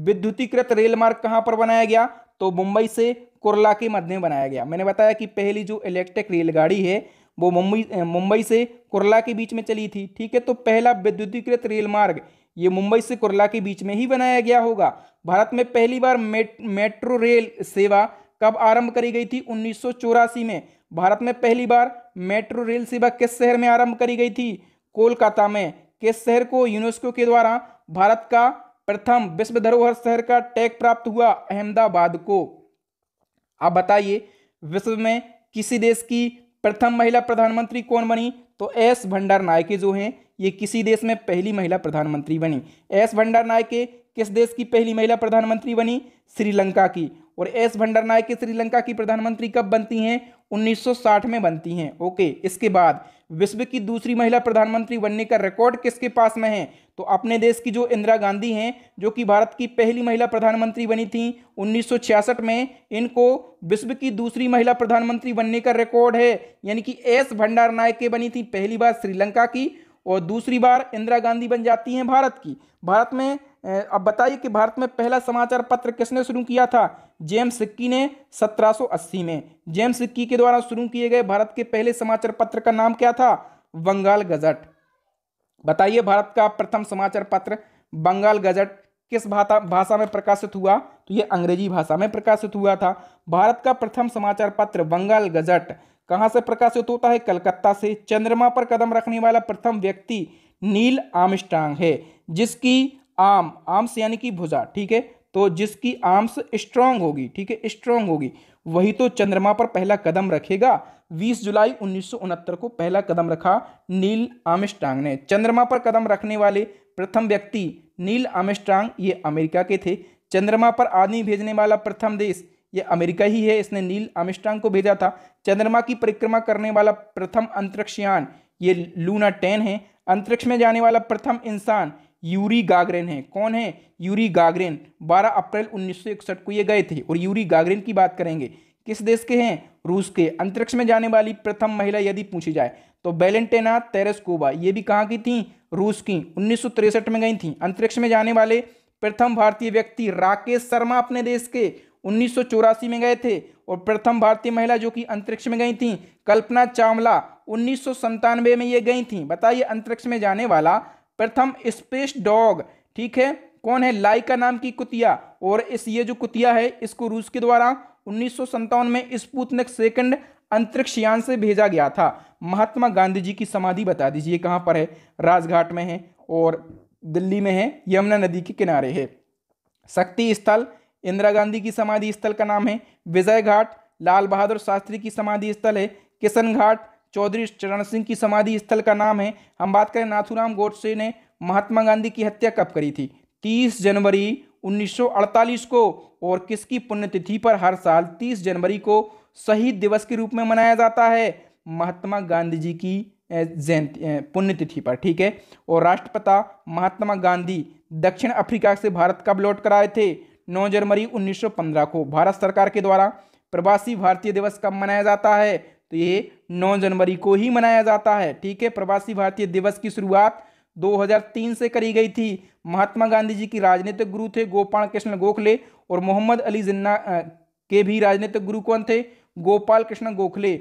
विद्युतीकृत रेल मार्ग कहाँ पर बनाया गया तो मुंबई से कुरला के मध्य में बनाया गया मैंने बताया कि पहली जो इलेक्ट्रिक रेलगाड़ी है वो मुंबई मुंबई से कुरला के बीच में चली थी ठीक है तो पहला विद्युतीकृत रेल मार्ग ये मुंबई से कुरला के बीच में ही बनाया गया होगा भारत में पहली बार मेट, मेट्रो रेल सेवा कब आरंभ करी गई थी उन्नीस में भारत में पहली बार मेट्रो रेल सेवा किस शहर में आरंभ करी गई थी कोलकाता में किस शहर को यूनेस्को के द्वारा भारत का प्रथम विश्व धरोहर शहर का टैग प्राप्त हुआ अहमदाबाद को आप बताइए विश्व में किसी देश की प्रथम महिला प्रधानमंत्री कौन बनी तो एस भंडार नायके जो हैं ये किसी देश में पहली महिला प्रधानमंत्री बनी एस भंडार नायके किस देश की पहली महिला प्रधानमंत्री बनी श्रीलंका की और एस भंडार नायके श्रीलंका की प्रधानमंत्री कब बनती हैं 1960 में बनती हैं ओके इसके बाद विश्व की दूसरी महिला प्रधानमंत्री बनने का रिकॉर्ड किसके पास में है तो अपने देश की जो इंदिरा गांधी हैं जो कि भारत की पहली महिला प्रधानमंत्री बनी थी 1966 में इनको विश्व की दूसरी महिला प्रधानमंत्री बनने का रिकॉर्ड है यानी कि एस भंडार नायक के बनी थी पहली बार श्रीलंका की और दूसरी बार इंदिरा गांधी बन जाती हैं भारत की भारत में अब बताइए कि भारत में पहला समाचार पत्र किसने शुरू किया था जेम्स सिक्की ने 1780 में जेम्स सिक्की के द्वारा शुरू किए गए भारत के पहले समाचार पत्र का नाम क्या था बंगाल गजट बताइए भारत का प्रथम समाचार पत्र बंगाल गजट किस भाषा भाषा में प्रकाशित हुआ तो ये अंग्रेजी भाषा में प्रकाशित हुआ था भारत का प्रथम समाचार पत्र बंगाल गजट कहाँ से प्रकाशित होता है कलकत्ता से चंद्रमा पर कदम रखने वाला प्रथम व्यक्ति नील आमस्टांग है जिसकी आम आम्स यानी कि भुजा ठीक है तो जिसकी आर्म्स स्ट्रांग होगी ठीक है स्ट्रांग होगी वही तो चंद्रमा पर पहला कदम रखेगा 20 जुलाई उन्नीस को पहला कदम रखा नील आमिस्टांग ने चंद्रमा पर कदम रखने वाले प्रथम व्यक्ति नील आमिस्टांग ये अमेरिका के थे चंद्रमा पर आदमी भेजने वाला प्रथम देश ये अमेरिका ही है इसने नील आमिस्टांग को भेजा था चंद्रमा की परिक्रमा करने वाला प्रथम अंतरिक्षयान ये लूना टेन है अंतरिक्ष में जाने वाला प्रथम इंसान यूरी गागरेन है कौन है यूरी गागरेन 12 अप्रैल 1961 को ये गए थे और यूरी गागरेन की बात करेंगे किस देश के हैं रूस के अंतरिक्ष में जाने वाली प्रथम महिला यदि पूछी जाए तो बैलेंटेना तेरेस्कोबा ये भी कहाँ की थी रूस की उन्नीस में गई थी अंतरिक्ष में जाने वाले प्रथम भारतीय व्यक्ति राकेश शर्मा अपने देश के उन्नीस में गए थे और प्रथम भारतीय महिला जो कि अंतरिक्ष में गई थी कल्पना चावला उन्नीस में ये गई थी बताइए अंतरिक्ष में जाने वाला प्रथम स्पेस डॉग ठीक है कौन है लाइका नाम की कुतिया और इस ये जो कुतिया है इसको रूस के द्वारा उन्नीस में स्पूतनिक सेकंड अंतरिक्ष यान से भेजा गया था महात्मा गांधी जी की समाधि बता दीजिए कहाँ पर है राजघाट में है और दिल्ली में है यमुना नदी के किनारे है शक्ति स्थल इंदिरा गांधी की समाधि स्थल का नाम है विजय घाट लाल बहादुर शास्त्री की समाधि स्थल है किशन घाट चौधरी चरण सिंह की समाधि स्थल का नाम है हम बात करें नाथुराम गोडसे ने महात्मा गांधी की हत्या कब करी थी 30 जनवरी 1948 को और किसकी पुण्यतिथि पर हर साल 30 जनवरी को शहीद दिवस के रूप में मनाया जाता है महात्मा गांधी जी की जयंती पुण्यतिथि पर ठीक है और राष्ट्रपिता महात्मा गांधी दक्षिण अफ्रीका से भारत कब लौट कर आए थे 9 जनवरी 1915 को भारत सरकार के द्वारा प्रवासी भारतीय दिवस कब मनाया जाता है तो ये 9 जनवरी को ही मनाया जाता है ठीक है प्रवासी भारतीय दिवस की शुरुआत 2003 से करी गई थी महात्मा गांधी जी की राजनीतिक गुरु थे गोपाल कृष्ण गोखले और मोहम्मद अली जिन्ना के भी राजनीतिक गुरु कौन थे Gopal Krishna Gokhale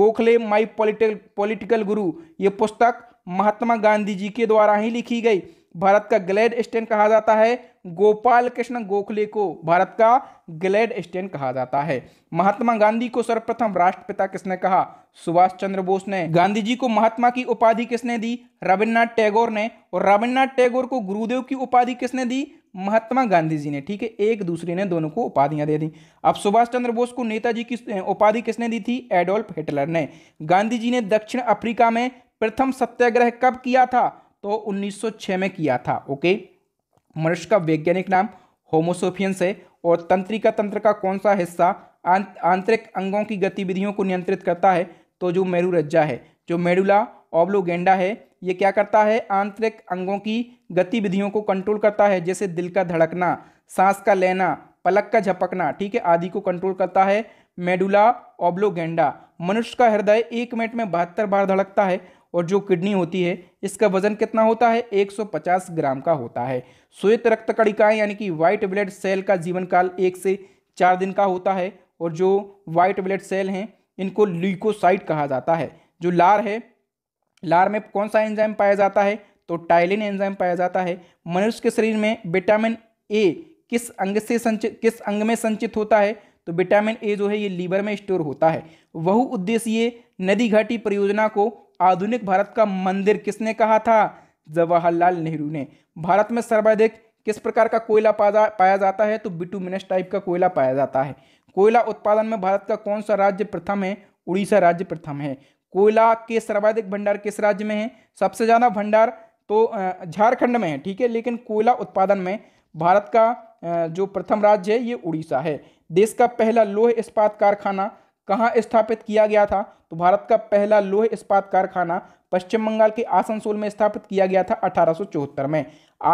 Gokhale my political political guru ये पुस्तक महात्मा गांधी जी के द्वारा ही लिखी गई भारत का ग्लेड स्टैंड कहा जाता है गोपाल कृष्ण गोखले को भारत का ग्लेड स्टेन कहा जाता है महात्मा गांधी को सर्वप्रथम राष्ट्रपिता किसने कहा सुभाष चंद्र बोस ने गांधी जी को महात्मा की उपाधि किसने दी रविन्द्रनाथ टैगोर ने और रविन्द्रनाथ टैगोर को गुरुदेव की उपाधि किसने दी महात्मा गांधी जी ने ठीक है एक दूसरे ने दोनों को उपाधियां दे दी अब सुभाष चंद्र बोस को नेताजी की उपाधि किसने दी थी एडोल्फ हिटलर ने गांधी जी ने दक्षिण अफ्रीका में प्रथम सत्याग्रह कब किया था तो 1906 में किया था ओके मनुष्य का वैज्ञानिक नाम होमोसोफियंस है और तंत्रिका तंत्र का कौन सा हिस्सा आंतरिक अंगों की गतिविधियों को नियंत्रित करता है तो जो मेरुरज्जा है जो मेडुला ऑब्लोगेंडा है ये क्या करता है आंतरिक अंगों की गतिविधियों को कंट्रोल करता है जैसे दिल का धड़कना सांस का लेना पलक का झपकना ठीक है आदि को कंट्रोल करता है मेडुला ऑब्लोगेंडा मनुष्य का हृदय एक मिनट में बहत्तर बार धड़कता है और जो किडनी होती है इसका वजन कितना होता है 150 ग्राम का होता है श्वेत रक्त कणिकाएं यानी कि व्हाइट ब्लड सेल का जीवन काल एक से चार दिन का होता है और जो व्हाइट ब्लड सेल हैं इनको ल्यूकोसाइट कहा जाता है जो लार है लार में कौन सा एंजाइम पाया जाता है तो टाइलिन एंजाइम पाया जाता है मनुष्य के शरीर में विटामिन ए किस अंग से संचित किस अंग में संचित होता है तो विटामिन ए जो है ये लीवर में स्टोर होता है वह ये नदी घाटी परियोजना को आधुनिक भारत का मंदिर किसने कहा था जवाहरलाल नेहरू ने भारत में सर्वाधिक किस प्रकार का कोयला पाया जाता है तो बिटूमिनस टाइप का कोयला पाया जाता है कोयला उत्पादन में भारत का कौन सा राज्य प्रथम है उड़ीसा राज्य प्रथम है कोयला के सर्वाधिक भंडार किस राज्य में है सबसे ज़्यादा भंडार तो झारखंड में है ठीक है लेकिन कोयला उत्पादन में भारत का जो प्रथम राज्य है ये उड़ीसा है देश का पहला लोह इस्पात कारखाना कहाँ स्थापित किया गया था तो भारत का पहला लोह इस्पात कारखाना पश्चिम बंगाल के आसनसोल में स्थापित किया गया था अठारह में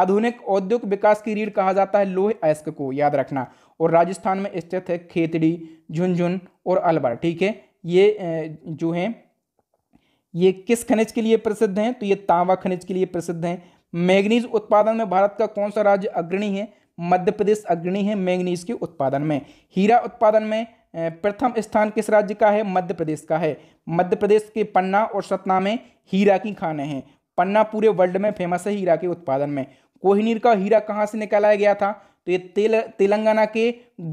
आधुनिक औद्योगिक विकास की रीढ़ कहा जाता है लोह अयस्क को याद रखना और राजस्थान में स्थित है खेतड़ी झुंझुन और अलवर ठीक है ये जो है ये किस खनिज के लिए प्रसिद्ध हैं तो ये तांबा खनिज के लिए प्रसिद्ध हैं मैग्नीज उत्पादन में भारत का कौन सा राज्य अग्रणी है मध्य प्रदेश अग्रणी है मैग्नीज के उत्पादन में हीरा उत्पादन में प्रथम स्थान किस राज्य का है मध्य प्रदेश का है मध्य प्रदेश के पन्ना और सतना में हीरा की खाने हैं पन्ना पूरे वर्ल्ड में फेमस है हीरा के उत्पादन में कोहिनीर का हीरा कहाँ से निकाला गया था तो ये तेल तेलंगाना के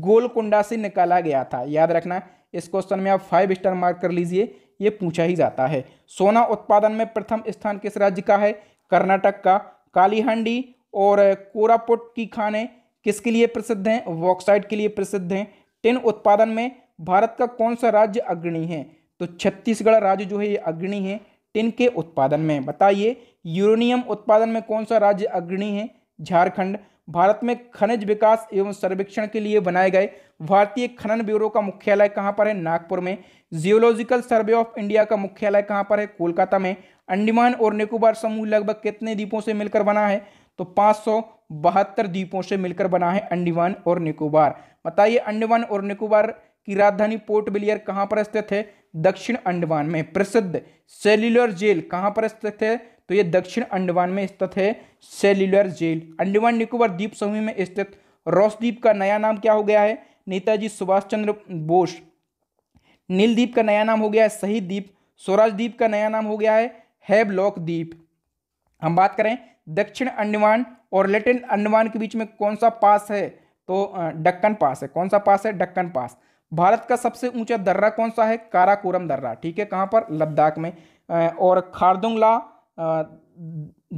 गोलकुंडा से निकाला गया था याद रखना इस क्वेश्चन में आप फाइव स्टार मार्क कर लीजिए ये पूछा ही जाता है सोना उत्पादन में प्रथम स्थान किस राज्य का है कर्नाटक का कालीहंडी और कोरापुट की खाने किसके लिए प्रसिद्ध हैं वॉक्साइड के लिए प्रसिद्ध हैं टिन उत्पादन में भारत का कौन सा राज्य अग्रणी है तो छत्तीसगढ़ राज्य जो है ये अग्रणी है टिन के उत्पादन में बताइए यूरेनियम उत्पादन में कौन सा राज्य अग्रणी है झारखंड भारत में खनिज विकास एवं सर्वेक्षण के लिए बनाए गए भारतीय खनन ब्यूरो का मुख्यालय कहाँ पर है नागपुर में जियोलॉजिकल सर्वे ऑफ इंडिया का मुख्यालय कहाँ पर है कोलकाता में अंडमान और निकोबार समूह लगभग कितने द्वीपों से मिलकर बना है तो सौ बहत्तर द्वीपों से मिलकर बना है अंडमान और निकोबार बताइए अंडमान और निकोबार की राजधानी पोर्ट बिलियर कहाँ पर स्थित है दक्षिण अंडमान में प्रसिद्ध सेल्युलर जेल कहाँ पर स्थित है तो ये दक्षिण अंडमान में स्थित है सेल्युलर जेल अंडमान निकोबार द्वीप समूह में स्थित रॉस द्वीप का नया नाम क्या हो गया है नेताजी सुभाष चंद्र बोस नीलद्वीप का नया नाम हो गया है शहीद द्वीप स्वराज द्वीप का नया नाम हो गया है हैवलॉक द्वीप हम बात करें दक्षिण अंडमान और लेटिन अंडमान के बीच में कौन सा पास है तो डक्कन पास है कौन सा पास है डक्कन पास भारत का सबसे ऊंचा दर्रा कौन सा है काराकोरम दर्रा ठीक है कहाँ पर लद्दाख में और खारदुंगला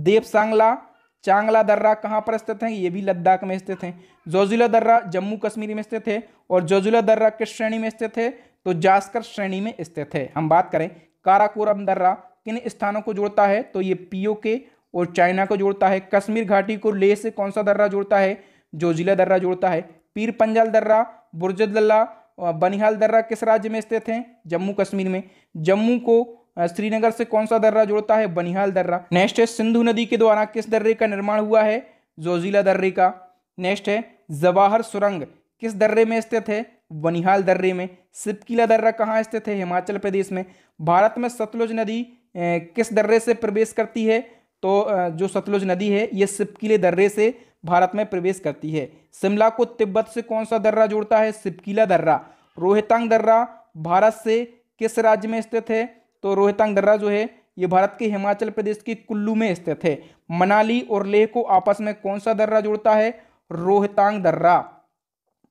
देवसांगला चांगला दर्रा कहाँ पर स्थित है ये भी लद्दाख में स्थित हैं जोजिला दर्रा जम्मू कश्मीर में स्थित है और जोजिला दर्रा किस श्रेणी में स्थित है तो जास्कर श्रेणी में स्थित है हम बात करें काराकोरम दर्रा किन स्थानों को जोड़ता है तो ये पीओ के और चाइना को जोड़ता है कश्मीर घाटी को लेह से कौन सा दर्रा जोड़ता है जोजिला दर्रा जोड़ता है पीर पंजाल दर्रा बुरजदल्ला दल्ला बनिहाल दर्रा किस राज्य में स्थित हैं जम्मू कश्मीर में जम्मू को श्रीनगर से कौन सा दर्रा जोड़ता है बनिहाल दर्रा नेक्स्ट है सिंधु नदी के द्वारा किस दर्रे का निर्माण हुआ है जोजिला दर्रे का नेक्स्ट है जवाहर सुरंग किस दर्रे में स्थित है बनिहाल दर्रे में सिपकिला दर्रा कहाँ स्थित है हिमाचल प्रदेश में भारत में सतलुज नदी किस दर्रे से प्रवेश करती है तो जो सतलुज नदी है ये सिपकीले दर्रे से भारत में प्रवेश करती है शिमला को तिब्बत से कौन सा दर्रा जोड़ता है सिपकीला दर्रा रोहतांग दर्रा भारत से किस राज्य में स्थित है तो रोहतांग दर्रा जो है ये भारत के हिमाचल प्रदेश के कुल्लू में स्थित है मनाली और लेह को आपस में कौन सा दर्रा जोड़ता है रोहतांग दर्रा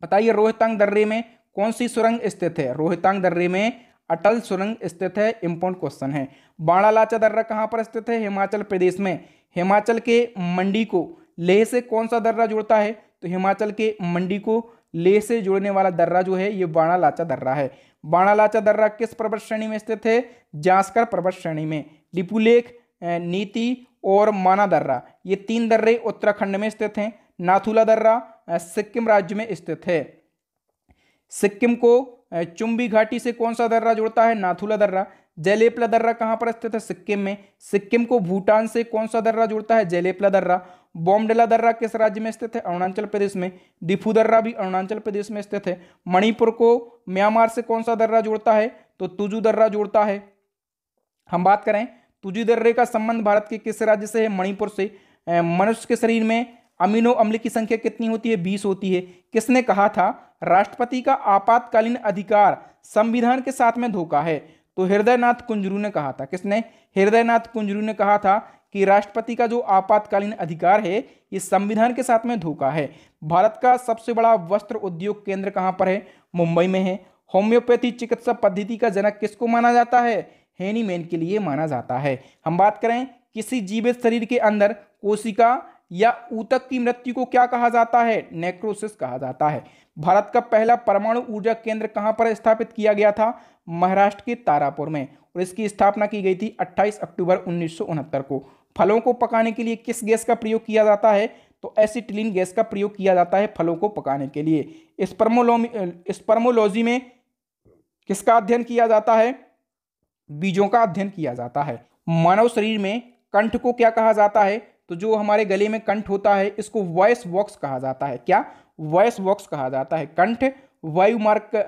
बताइए रोहतांग दर्रे में कौन सी सुरंग स्थित है रोहतांग दर्रे में अटल सुरंग स्थित है इम्पोर्टेंट क्वेश्चन है बाणालाचा दर्रा कहाँ पर स्थित है हिमाचल प्रदेश में हिमाचल के मंडी को लेह से कौन सा दर्रा जुड़ता है तो हिमाचल के मंडी को लेह से जुड़ने वाला दर्रा जो है ये बाणालाचा दर्रा है बाणालाचा दर्रा किस पर्वत श्रेणी में स्थित है जास्कर पर्वत श्रेणी में लिपुलेख नीति और माना दर्रा ये तीन दर्रे उत्तराखंड में स्थित हैं नाथुला दर्रा सिक्किम राज्य में स्थित है सिक्किम को चुंबी घाटी से कौन सा दर्रा जुड़ता है नाथुला दर्रा जलेपला दर्रा कहाँ पर स्थित है सिक्किम में सिक्किम को भूटान से कौन सा दर्रा जुड़ता है जलेपला दर्रा बॉम्बडेला दर्रा किस राज्य में स्थित है अरुणाचल प्रदेश में डिफू दर्रा भी अरुणाचल प्रदेश में स्थित है मणिपुर को म्यांमार से कौन सा दर्रा जुड़ता है तो तुजू दर्रा जुड़ता है हम बात करें तुजू दर्रे का संबंध भारत के किस राज्य से है मणिपुर से मनुष्य के शरीर में अमीनो अम्ल की संख्या कितनी होती है बीस होती है किसने कहा था राष्ट्रपति का आपातकालीन अधिकार संविधान के साथ में धोखा है तो हृदयनाथ कुंजरू ने कहा था किसने हृदयनाथ कुंजरू ने कहा था कि राष्ट्रपति का जो आपातकालीन अधिकार है ये संविधान के साथ में धोखा है भारत का सबसे बड़ा वस्त्र उद्योग केंद्र कहाँ पर है मुंबई में है होम्योपैथी चिकित्सा पद्धति का जनक किसको माना जाता है हेनीमैन के लिए माना जाता है हम बात करें किसी जीवित शरीर के अंदर कोशिका या ऊतक की मृत्यु को क्या कहा जाता है नेक्रोसिस कहा जाता है भारत का पहला परमाणु ऊर्जा केंद्र कहां पर स्थापित किया गया था महाराष्ट्र के तारापुर में और इसकी स्थापना की गई थी 28 अक्टूबर उन्नीस को फलों को पकाने के लिए किस गैस का प्रयोग किया जाता है तो एसिटिलीन गैस का प्रयोग किया जाता है फलों को पकाने के लिए स्पर्मोलॉजी में किसका अध्ययन किया जाता है बीजों का अध्ययन किया जाता है मानव शरीर में कंठ को क्या कहा जाता है तो जो हमारे गले में कंठ होता है इसको वॉइस वॉक्स कहा जाता है क्या वॉइस वॉक्स कहा जाता है कंठ वायु मार्ग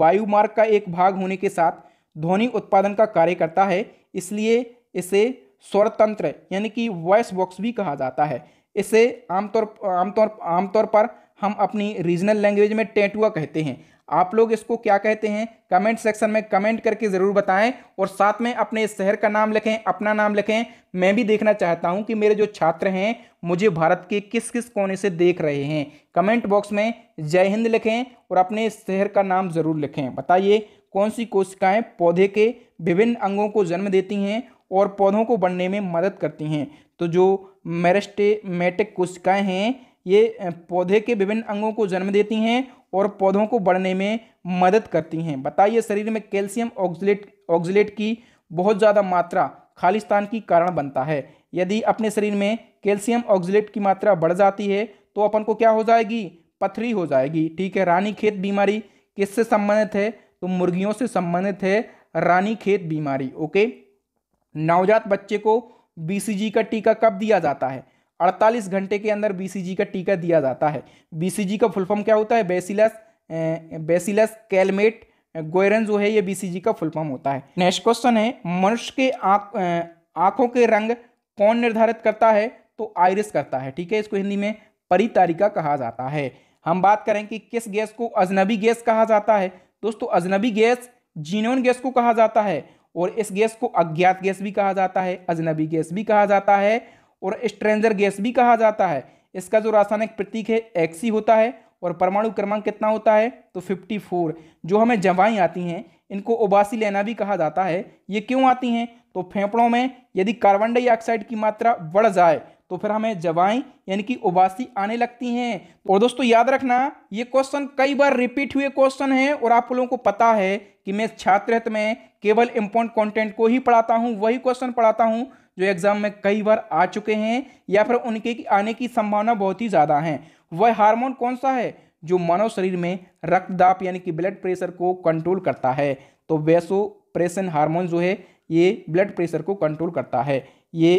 वायु मार्ग का एक भाग होने के साथ ध्वनि उत्पादन का कार्य करता है इसलिए इसे स्वर तंत्र यानी कि वॉइस वॉक्स भी कहा जाता है इसे आमतौर आमतौर आमतौर पर हम अपनी रीजनल लैंग्वेज में टेंटुआ कहते हैं आप लोग इसको क्या कहते हैं कमेंट सेक्शन में कमेंट करके ज़रूर बताएं और साथ में अपने शहर का नाम लिखें अपना नाम लिखें मैं भी देखना चाहता हूं कि मेरे जो छात्र हैं मुझे भारत के किस किस कोने से देख रहे हैं कमेंट बॉक्स में जय हिंद लिखें और अपने शहर का नाम ज़रूर लिखें बताइए कौन सी कोशिकाएँ पौधे के विभिन्न अंगों को जन्म देती हैं और पौधों को बढ़ने में मदद करती हैं तो जो मेरेस्टेमेटिक कोशिकाएँ हैं ये पौधे के विभिन्न अंगों को जन्म देती हैं और पौधों को बढ़ने में मदद करती हैं बताइए शरीर में कैल्शियम ऑक्सीट ऑक्सीट की बहुत ज़्यादा मात्रा खालिस्तान की कारण बनता है यदि अपने शरीर में कैल्शियम ऑक्सीट की मात्रा बढ़ जाती है तो अपन को क्या हो जाएगी पथरी हो जाएगी ठीक है रानी खेत बीमारी किससे संबंधित है तो मुर्गियों से संबंधित है रानी खेत बीमारी ओके नवजात बच्चे को बीसीजी का टीका कब दिया जाता है 48 घंटे के अंदर बीसीजी का टीका दिया जाता है बीसीजी का फुल फॉर्म क्या होता है बेसिलस बेसिलस कैलमेट गोयरन जो है ये बीसीजी का फुल फॉर्म होता है नेक्स्ट क्वेश्चन है मनुष्य के आंखों के रंग कौन निर्धारित करता है तो आयरिस करता है ठीक है इसको हिंदी में परितारिका कहा जाता है हम बात करें कि किस गैस को अजनबी गैस कहा जाता है दोस्तों अजनबी गैस जीनोन गैस को कहा जाता है और इस गैस को अज्ञात गैस भी कहा जाता है अजनबी गैस भी कहा जाता है और स्ट्रेंजर गैस भी कहा जाता है इसका जो रासायनिक प्रतीक है एक्सी होता है और परमाणु क्रमांक कितना होता है तो 54 जो हमें जवाएँ आती हैं इनको उबासी लेना भी कहा जाता है ये क्यों आती हैं तो फेफड़ों में यदि कार्बन डाइऑक्साइड की मात्रा बढ़ जाए तो फिर हमें जवाई यानी कि उबासी आने लगती हैं और दोस्तों याद रखना ये क्वेश्चन कई बार रिपीट हुए क्वेश्चन हैं और आप लोगों को पता है कि मैं छात्र में केवल इम्पोर्टेंट कॉन्टेंट को ही पढ़ाता हूँ वही क्वेश्चन पढ़ाता हूँ जो एग्ज़ाम में कई बार आ चुके हैं या फिर उनके आने की संभावना बहुत ही ज़्यादा है वह हार्मोन कौन सा है जो मानव शरीर में रक्तदाप यानी कि ब्लड प्रेशर को कंट्रोल करता है तो वैसो प्रेशन हार्मोन जो है ये ब्लड प्रेशर को कंट्रोल करता है ये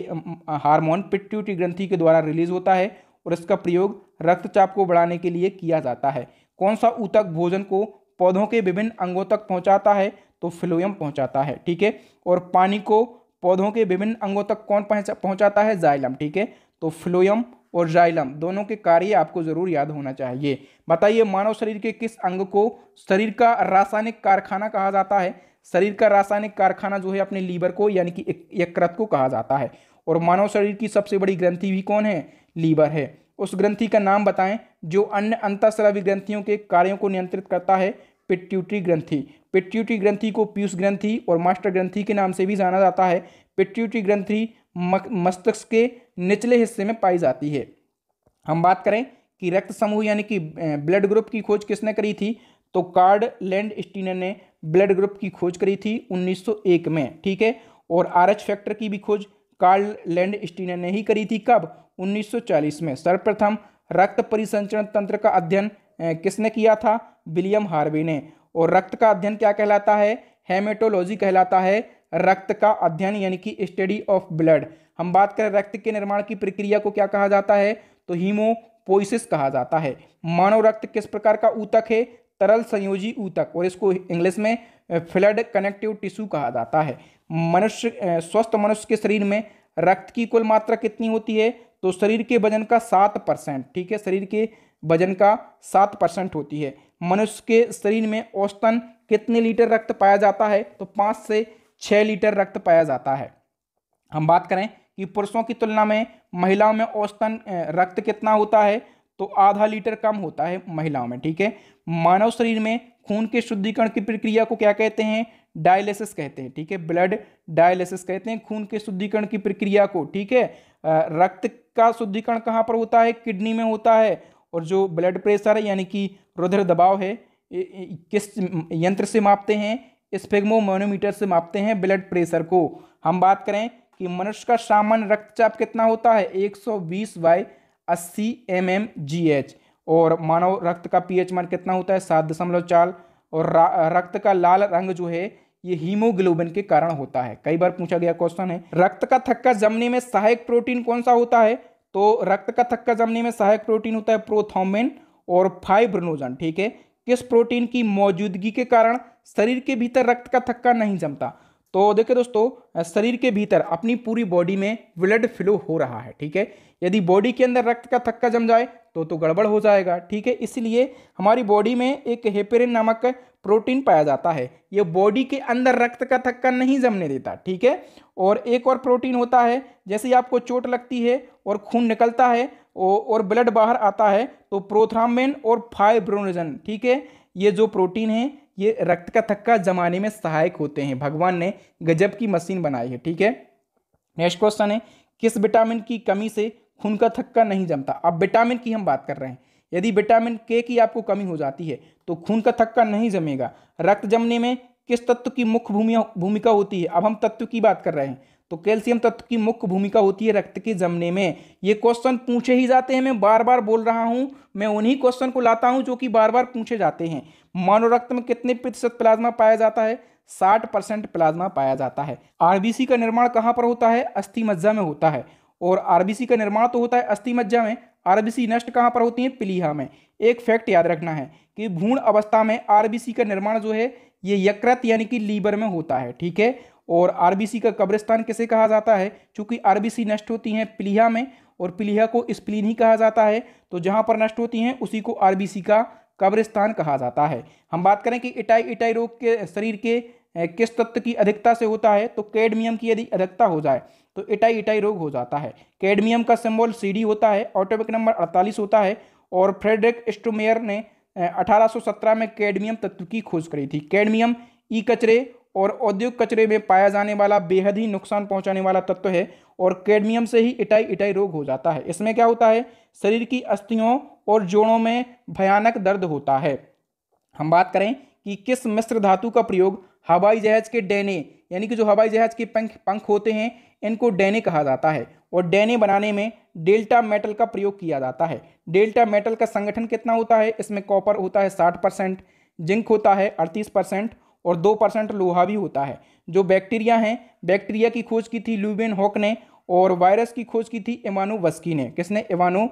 हार्मोन पिट्यूटी ग्रंथि के द्वारा रिलीज होता है और इसका प्रयोग रक्तचाप को बढ़ाने के लिए किया जाता है कौन सा ऊतक भोजन को पौधों के विभिन्न अंगों तक पहुंचाता है तो फ्लोयम पहुंचाता है ठीक है और पानी को पौधों के विभिन्न अंगों तक कौन पहुंचाता है जाइलम ठीक है तो फ्लोयम और जाइलम दोनों के कार्य आपको जरूर याद होना चाहिए बताइए मानव शरीर के किस अंग को शरीर का रासायनिक कारखाना कहा जाता है शरीर का रासायनिक कारखाना जो है अपने लीवर को यानी कि यकृत को कहा जाता है और मानव शरीर की सबसे बड़ी ग्रंथि भी कौन है लीवर है उस ग्रंथि का नाम बताएं जो अन्य अंतःस्रावी ग्रंथियों के कार्यों को नियंत्रित करता है पिट्यूटरी ग्रंथि पिट्यूटरी ग्रंथि को पीयूष ग्रंथि और मास्टर ग्रंथि के नाम से भी जाना जाता है पिट्यूटरी ग्रंथि मस्तिष्क के निचले हिस्से में पाई जाती है हम बात करें कि रक्त समूह यानी कि ब्लड ग्रुप की खोज किसने करी थी तो कार्ड लैंड स्टीनर ने ब्लड ग्रुप की खोज करी थी 1901 में ठीक है और आर एच फैक्टर की भी खोज कार्ल लैंड स्टीनर ने ही करी थी कब 1940 में सर्वप्रथम रक्त परिसंचरण तंत्र का अध्ययन किसने किया था विलियम हार्वी ने और रक्त का अध्ययन क्या कहलाता है हेमेटोलॉजी कहलाता है रक्त का अध्ययन यानी कि स्टडी ऑफ ब्लड हम बात करें रक्त के निर्माण की प्रक्रिया को क्या कहा जाता है तो हीमोपोइसिस कहा जाता है मानव रक्त किस प्रकार का ऊतक है तरल संयोजी ऊतक और इसको इंग्लिश में फ्लड कनेक्टिव टिश्यू कहा जाता है मनुष्य स्वस्थ मनुष्य के शरीर में रक्त की कुल मात्रा कितनी होती है तो शरीर के वजन का सात परसेंट ठीक है शरीर के वजन का सात परसेंट होती है मनुष्य के शरीर में औसतन कितने लीटर रक्त पाया जाता है तो पाँच से छः लीटर रक्त पाया जाता है हम बात करें कि पुरुषों की तुलना में महिलाओं में औसतन रक्त कितना होता है तो आधा लीटर कम होता है महिलाओं में ठीक है मानव शरीर में खून के शुद्धिकरण की प्रक्रिया को क्या कहते हैं डायलिसिस कहते हैं ठीक है ब्लड डायलिसिस कहते हैं खून के शुद्धिकरण की प्रक्रिया को ठीक है रक्त का शुद्धिकरण कहाँ पर होता है किडनी में होता है और जो ब्लड प्रेशर है यानी कि रुधिर दबाव है किस यंत्र से मापते हैं स्पेगमो मोनोमीटर से मापते हैं ब्लड प्रेशर को हम बात करें कि मनुष्य का सामान्य रक्तचाप कितना होता है 120 सौ बीस बाई अस्सी एम एम जी एच और मानव रक्त का पी एच मान कितना होता है सात दशमलव चार और रक्त का लाल रंग जो है ये हीमोग्लोबिन के कारण होता है कई बार पूछा गया क्वेश्चन है रक्त का थक्का जमने में सहायक प्रोटीन कौन सा होता है तो रक्त का थक्का जमने में सहायक प्रोटीन होता है प्रोथोमिन और फाइब्रोनोजन ठीक है किस प्रोटीन की मौजूदगी के कारण शरीर के भीतर रक्त का थक्का नहीं जमता तो देखिए दोस्तों शरीर के भीतर अपनी पूरी बॉडी में ब्लड फ्लो हो रहा है ठीक है यदि बॉडी के अंदर रक्त का थक्का जम जाए तो तो गड़बड़ हो जाएगा ठीक है इसलिए हमारी बॉडी में एक हेपेरिन नामक प्रोटीन पाया जाता है ये बॉडी के अंदर रक्त का थक्का नहीं जमने देता ठीक है और एक और प्रोटीन होता है जैसे ही आपको चोट लगती है और खून निकलता है और ब्लड बाहर आता है तो प्रोथ्रामिन और फाइब्रोनजन ठीक है ये जो प्रोटीन है ये रक्त का थक्का जमाने में सहायक होते हैं भगवान ने गजब की मशीन बनाई है ठीक है नेक्स्ट क्वेश्चन है किस विटामिन की कमी से खून का थक्का नहीं जमता अब विटामिन की हम बात कर रहे हैं यदि विटामिन के की आपको कमी हो जाती है तो खून का थक्का नहीं जमेगा रक्त जमने में किस तत्व की मुख्य भूमिका होती है अब हम तत्व की बात कर रहे हैं तो कैल्शियम तत्व की मुख्य भूमिका होती है रक्त के जमने में ये क्वेश्चन पूछे ही जाते हैं मैं बार बार बोल रहा हूँ मैं उन्हीं क्वेश्चन को लाता हूँ जो कि बार बार पूछे जाते हैं मानव रक्त में कितने प्रतिशत प्लाज्मा पाया जाता है साठ परसेंट प्लाज्मा पाया जाता है आरबीसी का निर्माण कहाँ पर होता है अस्थि मज्जा में होता है और आरबीसी का निर्माण तो होता है अस्थि मज्जा में आरबीसी नष्ट कहाँ पर होती है पिलीहा में एक फैक्ट याद रखना है कि भ्रूण अवस्था में आरबीसी का निर्माण जो है ये यकृत यानी कि लीवर में होता है ठीक है और आरबीसी का कब्रिस्तान किसे कहा जाता है चूंकि आरबीसी नष्ट होती हैं पिलिया में और पिलिया को स्प्लीन ही कहा जाता है तो जहाँ पर नष्ट होती हैं उसी को आरबीसी का कब्रिस्तान कहा जाता है हम बात करें कि इटाई इटाई रोग के शरीर के किस तत्व की अधिकता से होता है तो कैडमियम की यदि अधिकता हो जाए तो इटाई इटाई रोग हो जाता है कैडमियम का सिंबल सी होता है ऑटोपिक नंबर अड़तालीस होता है और फ्रेडरिक स्टोमेयर ने 1817 में कैडमियम तत्व की खोज करी थी कैडमियम ई कचरे और औद्योगिक कचरे में पाया जाने वाला बेहद ही नुकसान पहुंचाने वाला तत्व है और कैडमियम से ही इटाई इटाई रोग हो जाता है इसमें क्या होता है शरीर की अस्थियों और जोड़ों में भयानक दर्द होता है हम बात करें कि किस मिश्र धातु का प्रयोग हवाई जहाज़ के डैने यानी कि जो हवाई जहाज़ के पंख पंख होते हैं इनको डैने कहा जाता है और डैने बनाने में डेल्टा मेटल का प्रयोग किया जाता है डेल्टा मेटल का संगठन कितना होता है इसमें कॉपर होता है साठ परसेंट जिंक होता है अड़तीस परसेंट और दो परसेंट लोहा भी होता है जो बैक्टीरिया हैं बैक्टीरिया की खोज की थी लूबिन हॉक ने और वायरस की खोज की थी इवानो वस्की ने किसने इवानो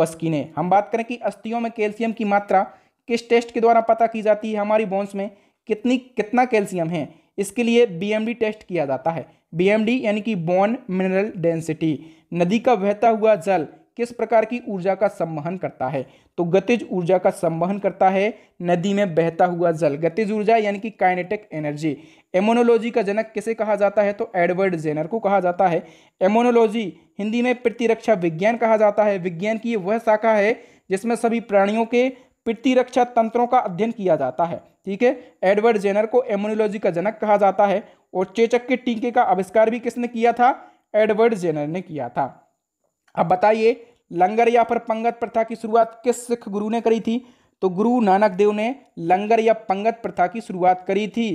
वस्की ने हम बात करें कि अस्थियों में कैल्शियम की मात्रा किस टेस्ट के द्वारा पता की जाती है हमारी बोन्स में कितनी कितना कैल्शियम है इसके लिए बी टेस्ट किया जाता है बी यानी कि बॉन मिनरल डेंसिटी नदी का बहता हुआ जल किस प्रकार की ऊर्जा का संवहन करता है तो गतिज ऊर्जा का संवहन करता है नदी में बहता हुआ जल गतिज ऊर्जा यानी कि काइनेटिक एनर्जी एमोनोलॉजी का जनक किसे कहा जाता है तो एडवर्ड जेनर को कहा जाता है एमोनोलॉजी हिंदी में प्रतिरक्षा विज्ञान कहा जाता है विज्ञान की वह शाखा है जिसमें सभी प्राणियों के प्रतिरक्षा तंत्रों का अध्ययन किया जाता है ठीक है एडवर्ड जेनर को एमोनोलॉजी का जनक कहा जाता है और चेचक के टीके का आविष्कार भी किसने किया था एडवर्ड जेनर ने किया था अब बताइए लंगर या फिर पंगत प्रथा की शुरुआत किस सिख गुरु ने करी थी तो गुरु नानक देव ने लंगर या पंगत प्रथा की शुरुआत करी थी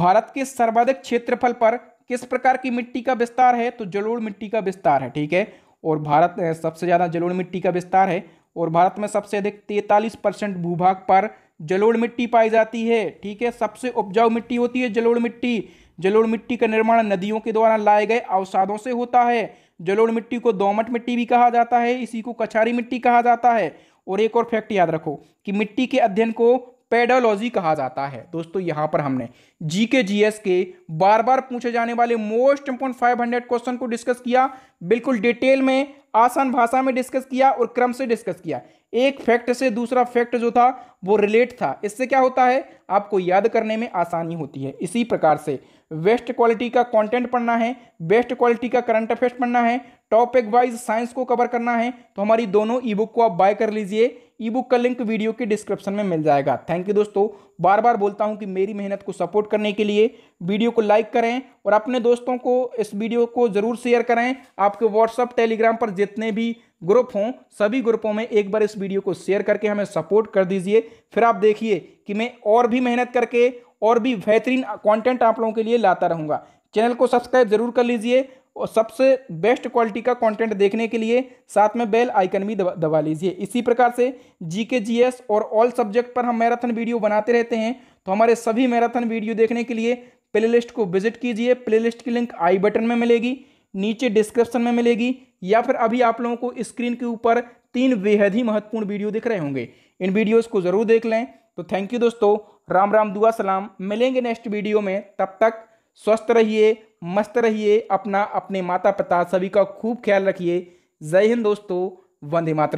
भारत के सर्वाधिक क्षेत्रफल पर किस प्रकार की मिट्टी का विस्तार है तो जलोड़ मिट्टी का विस्तार है ठीक है और भारत सबसे ज़्यादा जलोड़ मिट्टी का विस्तार है और भारत में सबसे अधिक तैतालीस परसेंट भूभाग पर जलोड़ मिट्टी पाई जाती है ठीक है सबसे उपजाऊ मिट्टी होती है जलोड़ मिट्टी जलोड़ मिट्टी का निर्माण नदियों के द्वारा लाए गए अवसादों से होता है जलोड़ मिट्टी को दोमट मिट्टी भी कहा जाता है इसी को कछारी मिट्टी कहा जाता है और एक और फैक्ट याद रखो कि मिट्टी के अध्ययन को पेडोलॉजी कहा जाता है दोस्तों यहाँ पर हमने जी के जी एस के बार बार पूछे जाने वाले most important five hundred question को डिस्कस किया बिल्कुल डिटेल में आसान भाषा में डिस्कस किया और क्रम से डिस्कस किया एक फैक्ट से दूसरा फैक्ट जो था वो रिलेट था इससे क्या होता है आपको याद करने में आसानी होती है इसी प्रकार से वेस्ट क्वालिटी का कंटेंट पढ़ना है बेस्ट क्वालिटी का करंट अफेयर्स पढ़ना है टॉपिक वाइज साइंस को कवर करना है तो हमारी दोनों ई बुक को आप बाय कर लीजिए ई बुक का लिंक वीडियो के डिस्क्रिप्शन में मिल जाएगा थैंक यू दोस्तों बार बार बोलता हूँ कि मेरी मेहनत को सपोर्ट करने के लिए वीडियो को लाइक करें और अपने दोस्तों को इस वीडियो को ज़रूर शेयर करें आपके व्हाट्सअप टेलीग्राम पर जितने भी ग्रुप हों सभी ग्रुपों में एक बार इस वीडियो को शेयर करके हमें सपोर्ट कर दीजिए फिर आप देखिए कि मैं और भी मेहनत करके और भी बेहतरीन कंटेंट आप लोगों के लिए लाता रहूँगा चैनल को सब्सक्राइब जरूर कर लीजिए और सबसे बेस्ट क्वालिटी का कंटेंट देखने के लिए साथ में बेल आइकन भी दबा, दबा लीजिए इसी प्रकार से जीके जीएस और ऑल सब्जेक्ट पर हम मैराथन वीडियो बनाते रहते हैं तो हमारे सभी मैराथन वीडियो देखने के लिए प्लेलिस्ट को विजिट कीजिए प्लेलिस्ट की लिंक आई बटन में मिलेगी नीचे डिस्क्रिप्शन में मिलेगी या फिर अभी आप लोगों को स्क्रीन के ऊपर तीन बेहद ही महत्वपूर्ण वीडियो दिख रहे होंगे इन वीडियोज़ को ज़रूर देख लें तो थैंक यू दोस्तों राम राम दुआ सलाम मिलेंगे नेक्स्ट वीडियो में तब तक स्वस्थ रहिए मस्त रहिए अपना अपने माता पिता सभी का खूब ख्याल रखिए जय हिंद दोस्तों वंदे मातरम